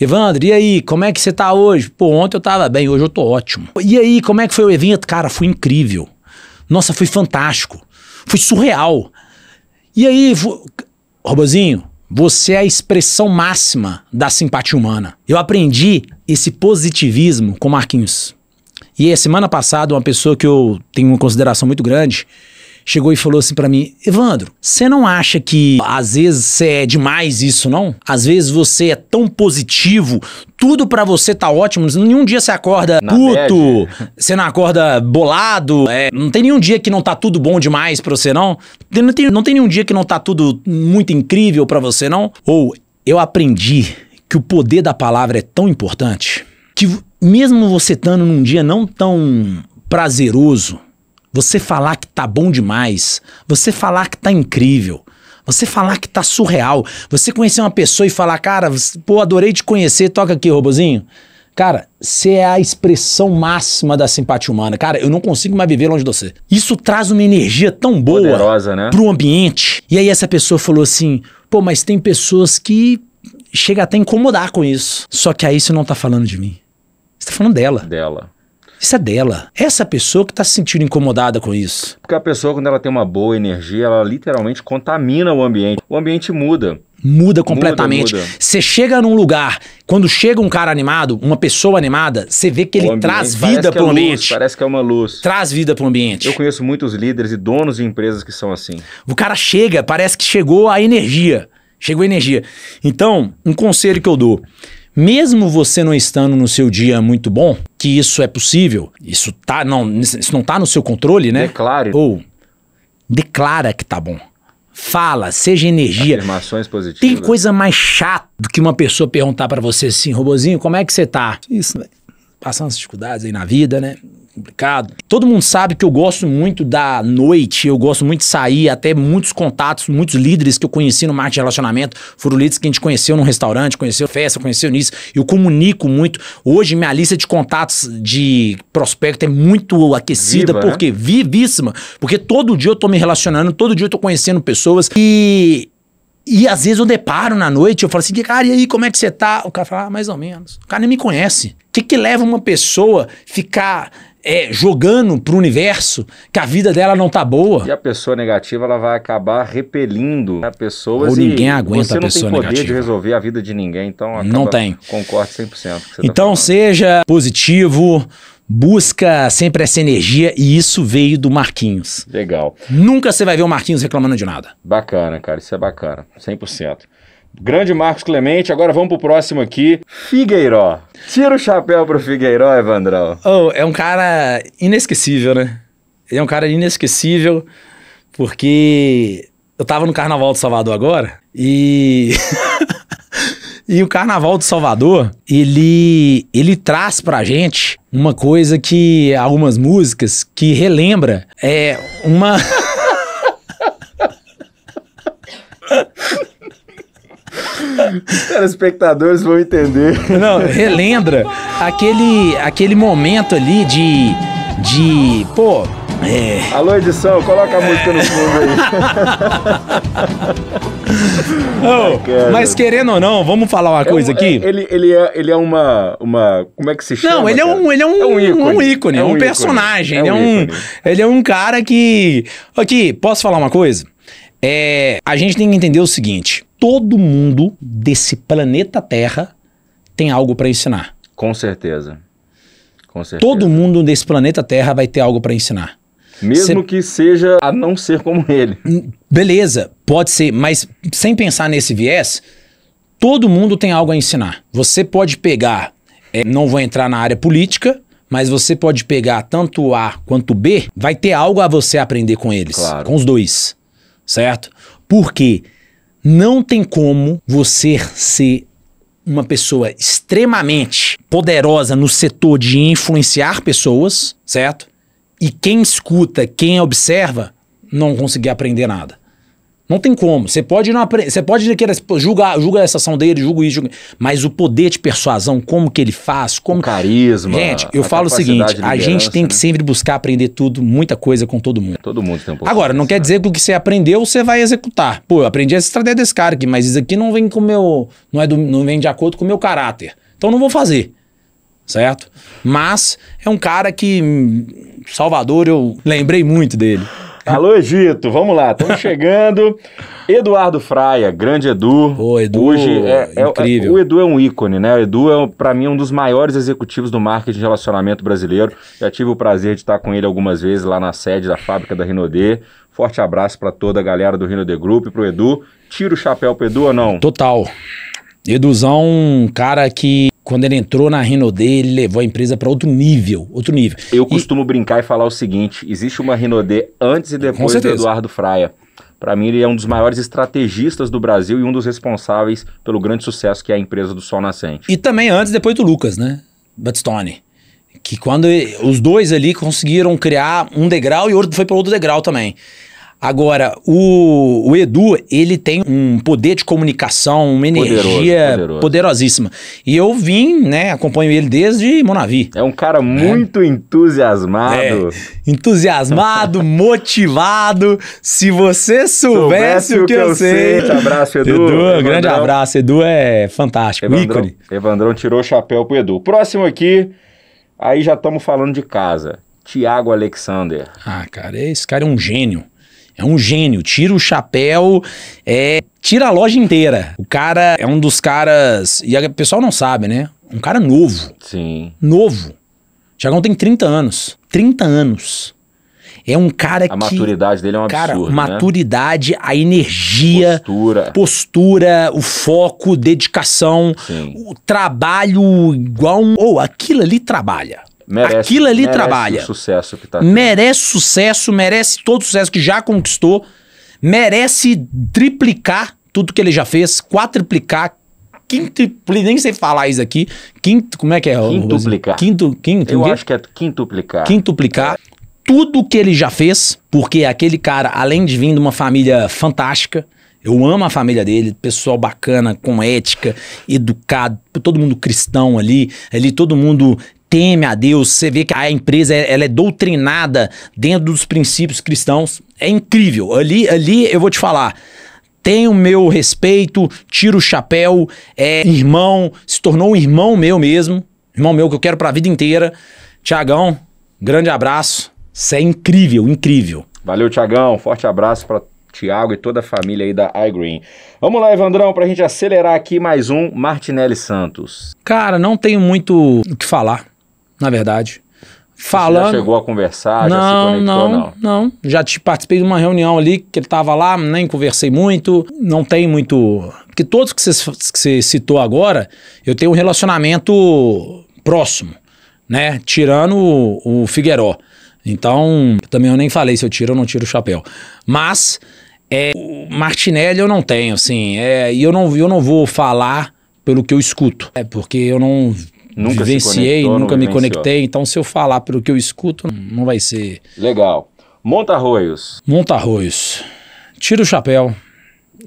Evandro, e aí, como é que você tá hoje? Pô, ontem eu tava bem, hoje eu tô ótimo. E aí, como é que foi o evento? Cara, foi incrível. Nossa, foi fantástico. Foi surreal. E aí, foi... Robozinho, você é a expressão máxima da simpatia humana. Eu aprendi esse positivismo com Marquinhos. E semana passada, uma pessoa que eu tenho uma consideração muito grande, chegou e falou assim para mim: Evandro, você não acha que às vezes é demais isso, não? Às vezes você é tão positivo, tudo para você tá ótimo, nenhum dia você acorda Na puto, você não acorda bolado, é, não tem nenhum dia que não tá tudo bom demais pra você, não? Não tem, não tem nenhum dia que não tá tudo muito incrível para você, não? Ou eu aprendi que o poder da palavra é tão importante que mesmo você estando num dia não tão prazeroso, você falar que tá bom demais, você falar que tá incrível, você falar que tá surreal, você conhecer uma pessoa e falar, cara, pô, adorei te conhecer, toca aqui, robozinho. Cara, você é a expressão máxima da simpatia humana. Cara, eu não consigo mais viver longe de você. Isso traz uma energia tão boa Poderosa, né? pro ambiente. E aí essa pessoa falou assim: pô, mas tem pessoas que chega até a incomodar com isso. Só que aí você não tá falando de mim. Você tá falando dela. Dela. Isso é dela. Essa pessoa que está se sentindo incomodada com isso. Porque a pessoa, quando ela tem uma boa energia, ela literalmente contamina o ambiente. O ambiente muda. Muda completamente. Você chega num lugar, quando chega um cara animado, uma pessoa animada, você vê que ele ambiente, traz vida para o é ambiente. Luz, parece que é uma luz. Traz vida para o ambiente. Eu conheço muitos líderes e donos de empresas que são assim. O cara chega, parece que chegou a energia. Chegou a energia. Então, um conselho que eu dou. Mesmo você não estando no seu dia muito bom, que isso é possível, isso tá não, isso não tá no seu controle, né? Declare. Ou declara que tá bom. Fala, seja energia. Afirmações positivas. Tem coisa mais chata do que uma pessoa perguntar para você assim, robozinho, como é que você tá? Isso, né? passando as dificuldades aí na vida, né? complicado. Todo mundo sabe que eu gosto muito da noite, eu gosto muito de sair, até muitos contatos, muitos líderes que eu conheci no marketing de relacionamento foram líderes que a gente conheceu num restaurante, conheceu festa, conheceu nisso. Eu comunico muito. Hoje, minha lista de contatos de prospecto é muito aquecida, Viva, porque né? vivíssima, porque todo dia eu tô me relacionando, todo dia eu tô conhecendo pessoas e e às vezes eu deparo na noite, eu falo assim, cara, e aí, como é que você tá? O cara fala, ah, mais ou menos. O cara nem me conhece. O que, que leva uma pessoa ficar é, jogando pro universo que a vida dela não tá boa? E a pessoa negativa, ela vai acabar repelindo a né, pessoa. Ou ninguém aguenta a pessoa negativa. não tem poder negativa. de resolver a vida de ninguém, então acaba, não tem. concordo 100% com o que você tá Então tá seja positivo, busca sempre essa energia e isso veio do Marquinhos. Legal. Nunca você vai ver o Marquinhos reclamando de nada. Bacana, cara, isso é bacana, 100%. Grande Marcos Clemente, agora vamos pro próximo aqui. Figueiró. Tira o chapéu pro Figueiró, Evandrão. Oh, é um cara inesquecível, né? Ele é um cara inesquecível porque eu tava no Carnaval de Salvador agora e E o Carnaval de Salvador, ele, ele traz pra gente uma coisa que algumas músicas que relembra é uma Os telespectadores vão entender. Não, relembra aquele, aquele momento ali de. de. pô. É... Alô, edição, coloca a música no fundo aí. oh, mas querendo ou não, vamos falar uma é coisa um, é, aqui. É, ele, ele, é, ele é uma, uma. Como é que se chama? Não, ele é um, ele é um, é um ícone, um, ícone, é um, um personagem. É ele, é um, ele é um cara que. Aqui, posso falar uma coisa? É, a gente tem que entender o seguinte: todo mundo desse planeta Terra tem algo para ensinar. Com certeza. Com certeza. Todo mundo desse planeta Terra vai ter algo para ensinar. Mesmo Cê... que seja a não ser como ele. Hum, beleza, pode ser, mas sem pensar nesse viés, todo mundo tem algo a ensinar. Você pode pegar, é, não vou entrar na área política, mas você pode pegar tanto A quanto B, vai ter algo a você aprender com eles, claro. com os dois, certo? Porque não tem como você ser uma pessoa extremamente poderosa no setor de influenciar pessoas, certo? e quem escuta, quem observa, não conseguir aprender nada. Não tem como. Você pode não aprender. Você pode querer julgar, essa ação dele, julga isso, julga... mas o poder de persuasão, como que ele faz, como o carisma. Gente, eu falo o seguinte: a gente tem que né? sempre buscar aprender tudo, muita coisa com todo mundo. Todo mundo tem um Agora, não quer né? dizer que o que você aprendeu você vai executar. Pô, eu aprendi essa estratégia desse cara aqui, mas isso aqui não vem com meu, não é do, não vem de acordo com o meu caráter. Então não vou fazer certo? Mas é um cara que, Salvador, eu lembrei muito dele. Alô, Egito, vamos lá, estamos chegando. Eduardo Fraia, grande Edu. Pô, Edu, Hoje é, é, é incrível. o Edu é um ícone, né? O Edu é, para mim, um dos maiores executivos do marketing de relacionamento brasileiro. Já tive o prazer de estar com ele algumas vezes lá na sede da fábrica da Rinodê. Forte abraço para toda a galera do Rinodê Group, pro Edu. Tira o chapéu pro Edu ou não? Total. Eduzão, um cara que quando ele entrou na Renaudet, ele levou a empresa para outro nível, outro nível. Eu e... costumo brincar e falar o seguinte, existe uma Renaudet antes e depois do Eduardo Fraia. Para mim, ele é um dos maiores estrategistas do Brasil e um dos responsáveis pelo grande sucesso que é a empresa do Sol Nascente. E também antes e depois do Lucas, né? Batstone. Que quando os dois ali conseguiram criar um degrau e outro foi para outro degrau também. Agora, o, o, Edu, ele tem um poder de comunicação, uma energia poderoso, poderoso. poderosíssima. E eu vim, né, acompanho ele desde Monavi. É um cara muito é. entusiasmado. É. Entusiasmado, motivado. Se você soubesse, soubesse o que, que eu, eu sei. sei. Abraço, Edu. Edu, um grande abraço. Edu é fantástico, Evandrão, ícone. Evandrão tirou o chapéu pro Edu. Próximo aqui, aí já estamos falando de casa. Tiago Alexander. Ah, cara, esse cara é um gênio. É um gênio, tira o chapéu, é, tira a loja inteira. O cara é um dos caras. E o pessoal não sabe, né? Um cara novo. Sim. Novo. Tiagão tem 30 anos. 30 anos. É um cara a que. A maturidade dele é um cara, absurdo. Cara, né? maturidade, né? a energia. Postura. Postura, o foco, dedicação. Sim. O trabalho igual um. Ou oh, aquilo ali trabalha merece, aquilo ali merece trabalha. sucesso que tá Merece sucesso, merece todo o sucesso que já conquistou, merece triplicar tudo que ele já fez, quadruplicar, quintuplicar, nem sei falar isso aqui, quinto, como é que é? Quintuplicar. Quinto, quinto, Eu acho que é quintuplicar. Quintuplicar. É. Tudo que ele já fez, porque aquele cara, além de vir de uma família fantástica, eu amo a família dele, pessoal bacana, com ética, educado, todo mundo cristão ali, ali todo mundo teme a Deus, você vê que a empresa é, ela é doutrinada dentro dos princípios cristãos. É incrível. Ali, ali eu vou te falar. Tem o meu respeito, tiro o chapéu, é irmão, se tornou um irmão meu mesmo, irmão meu que eu quero para a vida inteira. Tiagão, grande abraço. Você é incrível, incrível. Valeu, Tiagão. Forte abraço para Tiago e toda a família aí da iGreen. Vamos lá, Evandrão, para a gente acelerar aqui mais um Martinelli Santos. Cara, não tenho muito o que falar na verdade. Falando. Você já chegou a conversar? Não, já se conectou, não, não, não. Já te participei de uma reunião ali que ele estava lá, nem conversei muito. Não tem muito. Porque todos que você citou agora, eu tenho um relacionamento próximo, né? Tirando o, o Figueiró. Então, também eu nem falei se eu tiro ou não tiro o chapéu. Mas, é, o Martinelli eu não tenho, assim. É, e eu não, eu não vou falar pelo que eu escuto. É porque eu não nunca vivenciei, conectou, nunca me vivenciou. conectei. Então, se eu falar pelo que eu escuto, não vai ser. Legal. Monta Arroios. Monta Arroios. Tira o chapéu.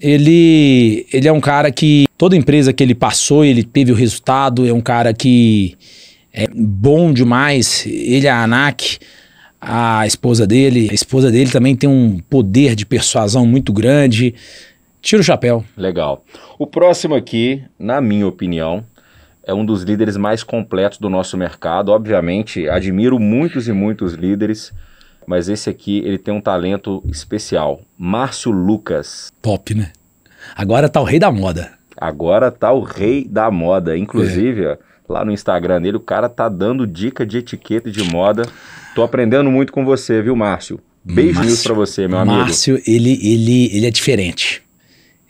Ele, ele é um cara que toda empresa que ele passou, ele teve o resultado. É um cara que é bom demais. Ele é a ANAC, a esposa dele. A esposa dele também tem um poder de persuasão muito grande. Tira o chapéu. Legal. O próximo aqui, na minha opinião, é um dos líderes mais completos do nosso mercado. Obviamente, admiro muitos e muitos líderes, mas esse aqui ele tem um talento especial. Márcio Lucas. Top, né? Agora tá o rei da moda. Agora tá o rei da moda. Inclusive, é. lá no Instagram dele, o cara tá dando dica de etiqueta de moda. Tô aprendendo muito com você, viu, Márcio? Beijo para pra você, meu Márcio, amigo. Márcio, ele, ele, ele é diferente.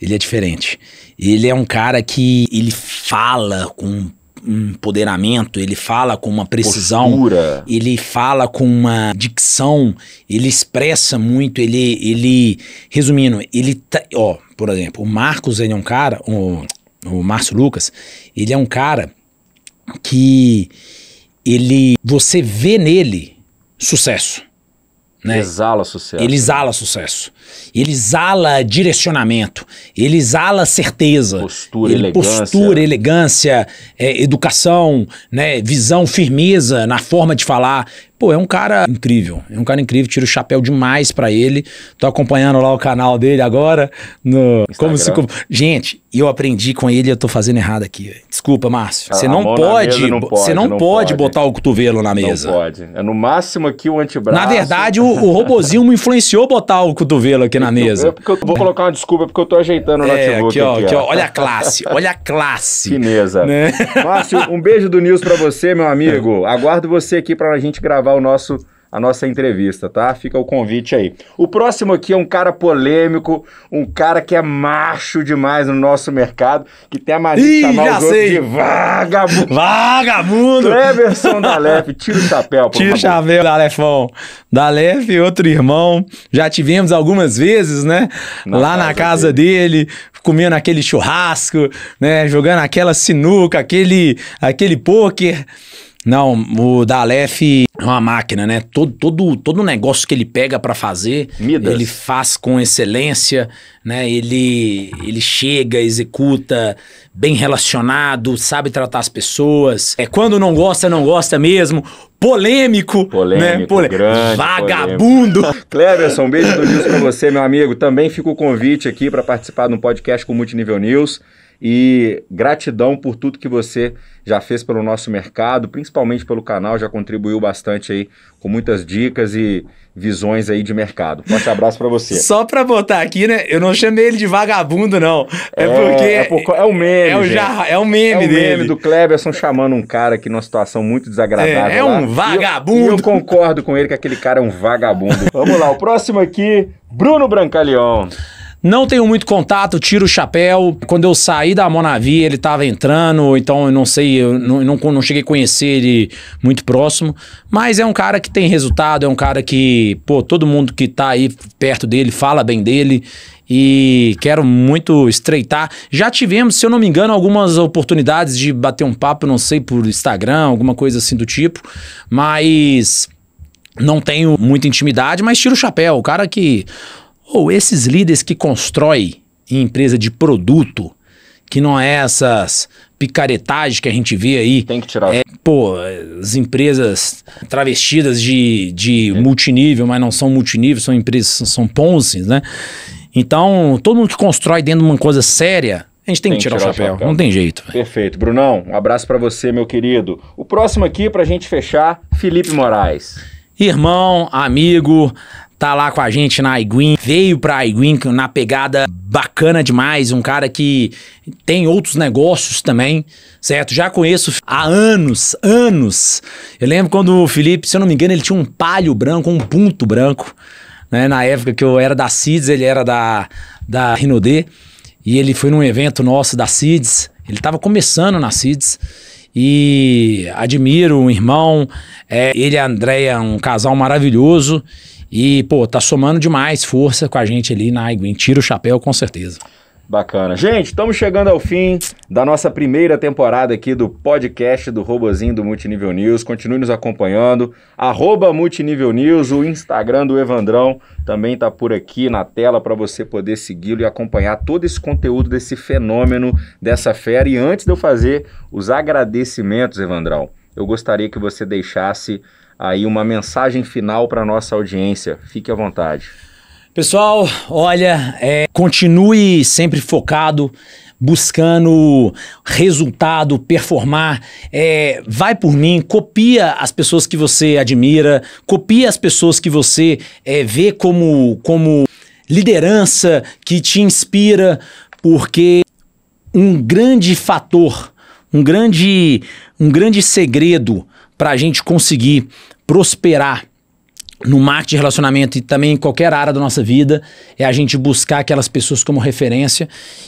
Ele é diferente. Ele é um cara que ele fala com empoderamento, ele fala com uma precisão, Postura. ele fala com uma dicção, ele expressa muito, ele, ele resumindo, ele, tá, ó, por exemplo, o Marcos, ele é um cara, o, o Márcio Lucas, ele é um cara que ele, você vê nele sucesso. Né? Exala sucesso. Ele né? exala sucesso. Ele exala direcionamento. Ele exala certeza. Postura, ele, elegância. Postura, elegância, é, educação, né? visão, firmeza na forma de falar. Pô, é um cara incrível. É um cara incrível, tiro o chapéu demais para ele. Tô acompanhando lá o canal dele agora. No como se, Gente, eu aprendi com ele eu tô fazendo errado aqui. Desculpa, Márcio. Ah, você não, pode, Você não, não pode, pode, botar o cotovelo na mesa. Não pode. É no máximo aqui o antebraço. Na verdade, o, o robozinho me influenciou botar o cotovelo aqui na então, mesa. É eu vou colocar uma desculpa porque eu tô ajeitando o é, notebook. Aqui, ó, aqui, ó. Olha a classe, olha a classe. Chinesa. Né? Márcio, um beijo do Nils para você, meu amigo. Aguardo você aqui pra gente gravar gravar o nosso a nossa entrevista, tá? Fica o convite aí. O próximo aqui é um cara polêmico, um cara que é macho demais no nosso mercado, que tem a mania de chamar os sei. de vagabundo. Vagabundo! Cleverson Dalef, tira o chapéu, por Tira o chapéu, Dalefão. Dalef, outro irmão, já tivemos algumas vezes, né? Na Lá casa na casa dele. dele. comendo aquele churrasco, né? Jogando aquela sinuca, aquele, aquele pôquer. Não, o Dalef é uma máquina, né? Todo, todo, todo negócio que ele pega para fazer, Midas. ele faz com excelência, né? Ele, ele chega, executa, bem relacionado, sabe tratar as pessoas. É quando não gosta, não gosta mesmo. Polêmico, né? polêmico, né? Polê... grande, vagabundo. Cleverson, um beijo do News pra você, meu amigo. Também fica o convite aqui para participar de um podcast com o Multinível News e gratidão por tudo que você já fez pelo nosso mercado, principalmente pelo canal, já contribuiu bastante aí com muitas dicas e visões aí de mercado. Forte abraço para você. Só para botar aqui, né? Eu não chamei ele de vagabundo não. É, é porque é, por, é, um meme. É o já, é um meme é o dele. meme do Cleberson chamando um cara que numa situação muito desagradável. É, é um vagabundo. E eu, e eu concordo com ele que aquele cara é um vagabundo. Vamos lá, o próximo aqui, Bruno Brancaleon. Não tenho muito contato, tiro o chapéu. Quando eu saí da Monavi, ele estava entrando, então eu não sei, eu não, não, não, cheguei a conhecer ele muito próximo. Mas é um cara que tem resultado, é um cara que, pô, todo mundo que está aí perto dele fala bem dele. E quero muito estreitar. Já tivemos, se eu não me engano, algumas oportunidades de bater um papo, não sei, por Instagram, alguma coisa assim do tipo. Mas não tenho muita intimidade, mas tiro o chapéu. O cara que ou esses líderes que constroem em empresa de produto, que não é essas picaretagens que a gente vê aí. Tem que tirar. É, pô, as empresas travestidas de, de é. multinível, mas não são multinível, são empresas, são ponces, né? Então, todo mundo que constrói dentro de uma coisa séria, a gente tem, tem que tirar, tirar o, chapéu. chapéu. Não tem jeito. Véio. Perfeito. Brunão, um abraço para você, meu querido. O próximo aqui, pra gente fechar, Felipe Moraes. Irmão, amigo, tá lá com a gente na iGuin, veio pra iGuin na pegada bacana demais, um cara que tem outros negócios também, certo? Já conheço há anos, anos. Eu lembro quando o Felipe, se eu não me engano, ele tinha um palho branco, um ponto branco, né? Na época que eu era da CIDS, ele era da, da Rinodê, e ele foi num evento nosso da CIDS, ele tava começando na CIDS, e admiro o irmão, é, ele e a Andréia, um casal maravilhoso, e, pô, tá somando demais força com a gente ali na Aiguin. Tira o chapéu, com certeza. Bacana. Gente, estamos chegando ao fim da nossa primeira temporada aqui do podcast do Robozinho do Multinível News. Continue nos acompanhando. Arroba Multinível News, o Instagram do Evandrão também está por aqui na tela para você poder segui-lo e acompanhar todo esse conteúdo desse fenômeno, dessa fera. E antes de eu fazer os agradecimentos, Evandrão, eu gostaria que você deixasse aí uma mensagem final para nossa audiência. Fique à vontade. Pessoal, olha, é, continue sempre focado, buscando resultado, performar. É, vai por mim, copia as pessoas que você admira, copia as pessoas que você é, vê como, como liderança, que te inspira, porque um grande fator, um grande, um grande segredo para a gente conseguir prosperar no marketing de relacionamento e também em qualquer área da nossa vida, é a gente buscar aquelas pessoas como referência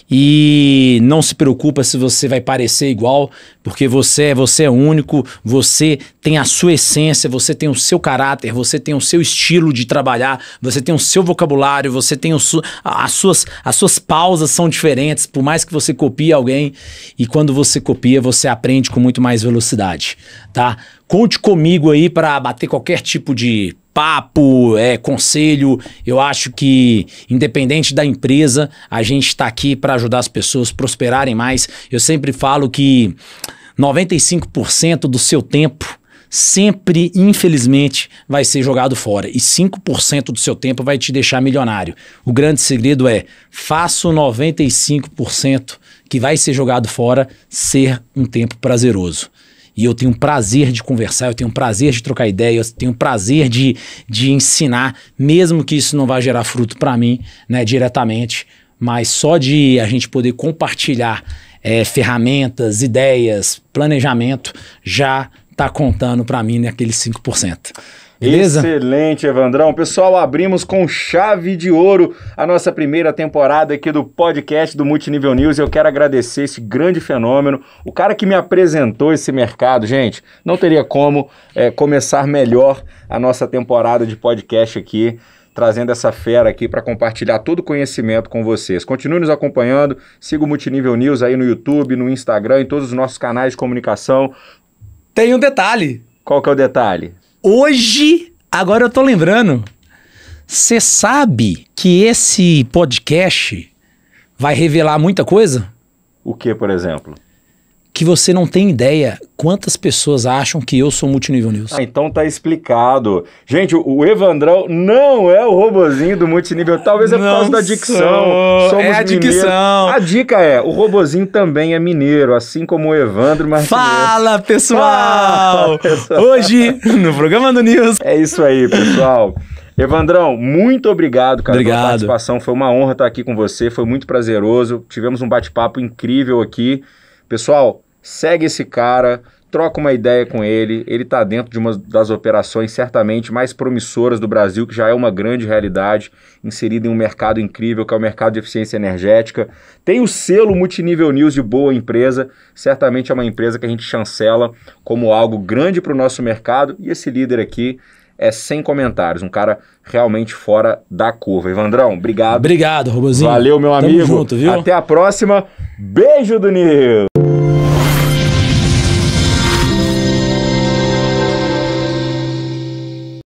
e não se preocupa se você vai parecer igual, porque você, é, você é único, você tem a sua essência, você tem o seu caráter, você tem o seu estilo de trabalhar, você tem o seu vocabulário, você tem su as, suas, as suas pausas são diferentes, por mais que você copie alguém, e quando você copia, você aprende com muito mais velocidade, tá? Conte comigo aí para bater qualquer tipo de papo, é, conselho. Eu acho que, independente da empresa, a gente está aqui para ajudar as pessoas a prosperarem mais. Eu sempre falo que 95% do seu tempo sempre, infelizmente, vai ser jogado fora. E 5% do seu tempo vai te deixar milionário. O grande segredo é: faça o 95% que vai ser jogado fora ser um tempo prazeroso. E eu tenho prazer de conversar, eu tenho prazer de trocar ideia, eu tenho prazer de, de ensinar, mesmo que isso não vá gerar fruto para mim, né, diretamente, mas só de a gente poder compartilhar é, ferramentas, ideias, planejamento, já está contando para mim naqueles né, 5%. Beleza? Excelente, Evandrão. Pessoal, abrimos com chave de ouro a nossa primeira temporada aqui do podcast do Multinível News. Eu quero agradecer esse grande fenômeno. O cara que me apresentou esse mercado, gente, não teria como é, começar melhor a nossa temporada de podcast aqui trazendo essa fera aqui para compartilhar todo o conhecimento com vocês. Continue nos acompanhando, siga o Multinível News aí no YouTube, no Instagram, em todos os nossos canais de comunicação. Tem um detalhe. Qual que é o detalhe? Hoje, agora eu tô lembrando. Você sabe que esse podcast vai revelar muita coisa? O que, por exemplo? que você não tem ideia quantas pessoas acham que eu sou multinível news. Ah, então tá explicado. Gente, o Evandrão não é o robozinho do multinível. Talvez é por causa da dicção. Sou. é a dicção. A dica é, o robozinho também é mineiro, assim como o Evandro Martins. Fala, pessoal! Fala, pessoal! Hoje, no programa do News. É isso aí, pessoal. Evandrão, muito obrigado, cara, obrigado. pela participação. Foi uma honra estar aqui com você, foi muito prazeroso. Tivemos um bate-papo incrível aqui. Pessoal, segue esse cara, troca uma ideia com ele. Ele está dentro de uma das operações certamente mais promissoras do Brasil, que já é uma grande realidade, inserida em um mercado incrível, que é o mercado de eficiência energética. Tem o selo multinível news de boa empresa, certamente é uma empresa que a gente chancela como algo grande para o nosso mercado. E esse líder aqui é sem comentários, um cara realmente fora da curva. Evandrão, obrigado. Obrigado, Robozinho. Valeu, meu Tamo amigo. Junto, Até a próxima. Beijo do Nil.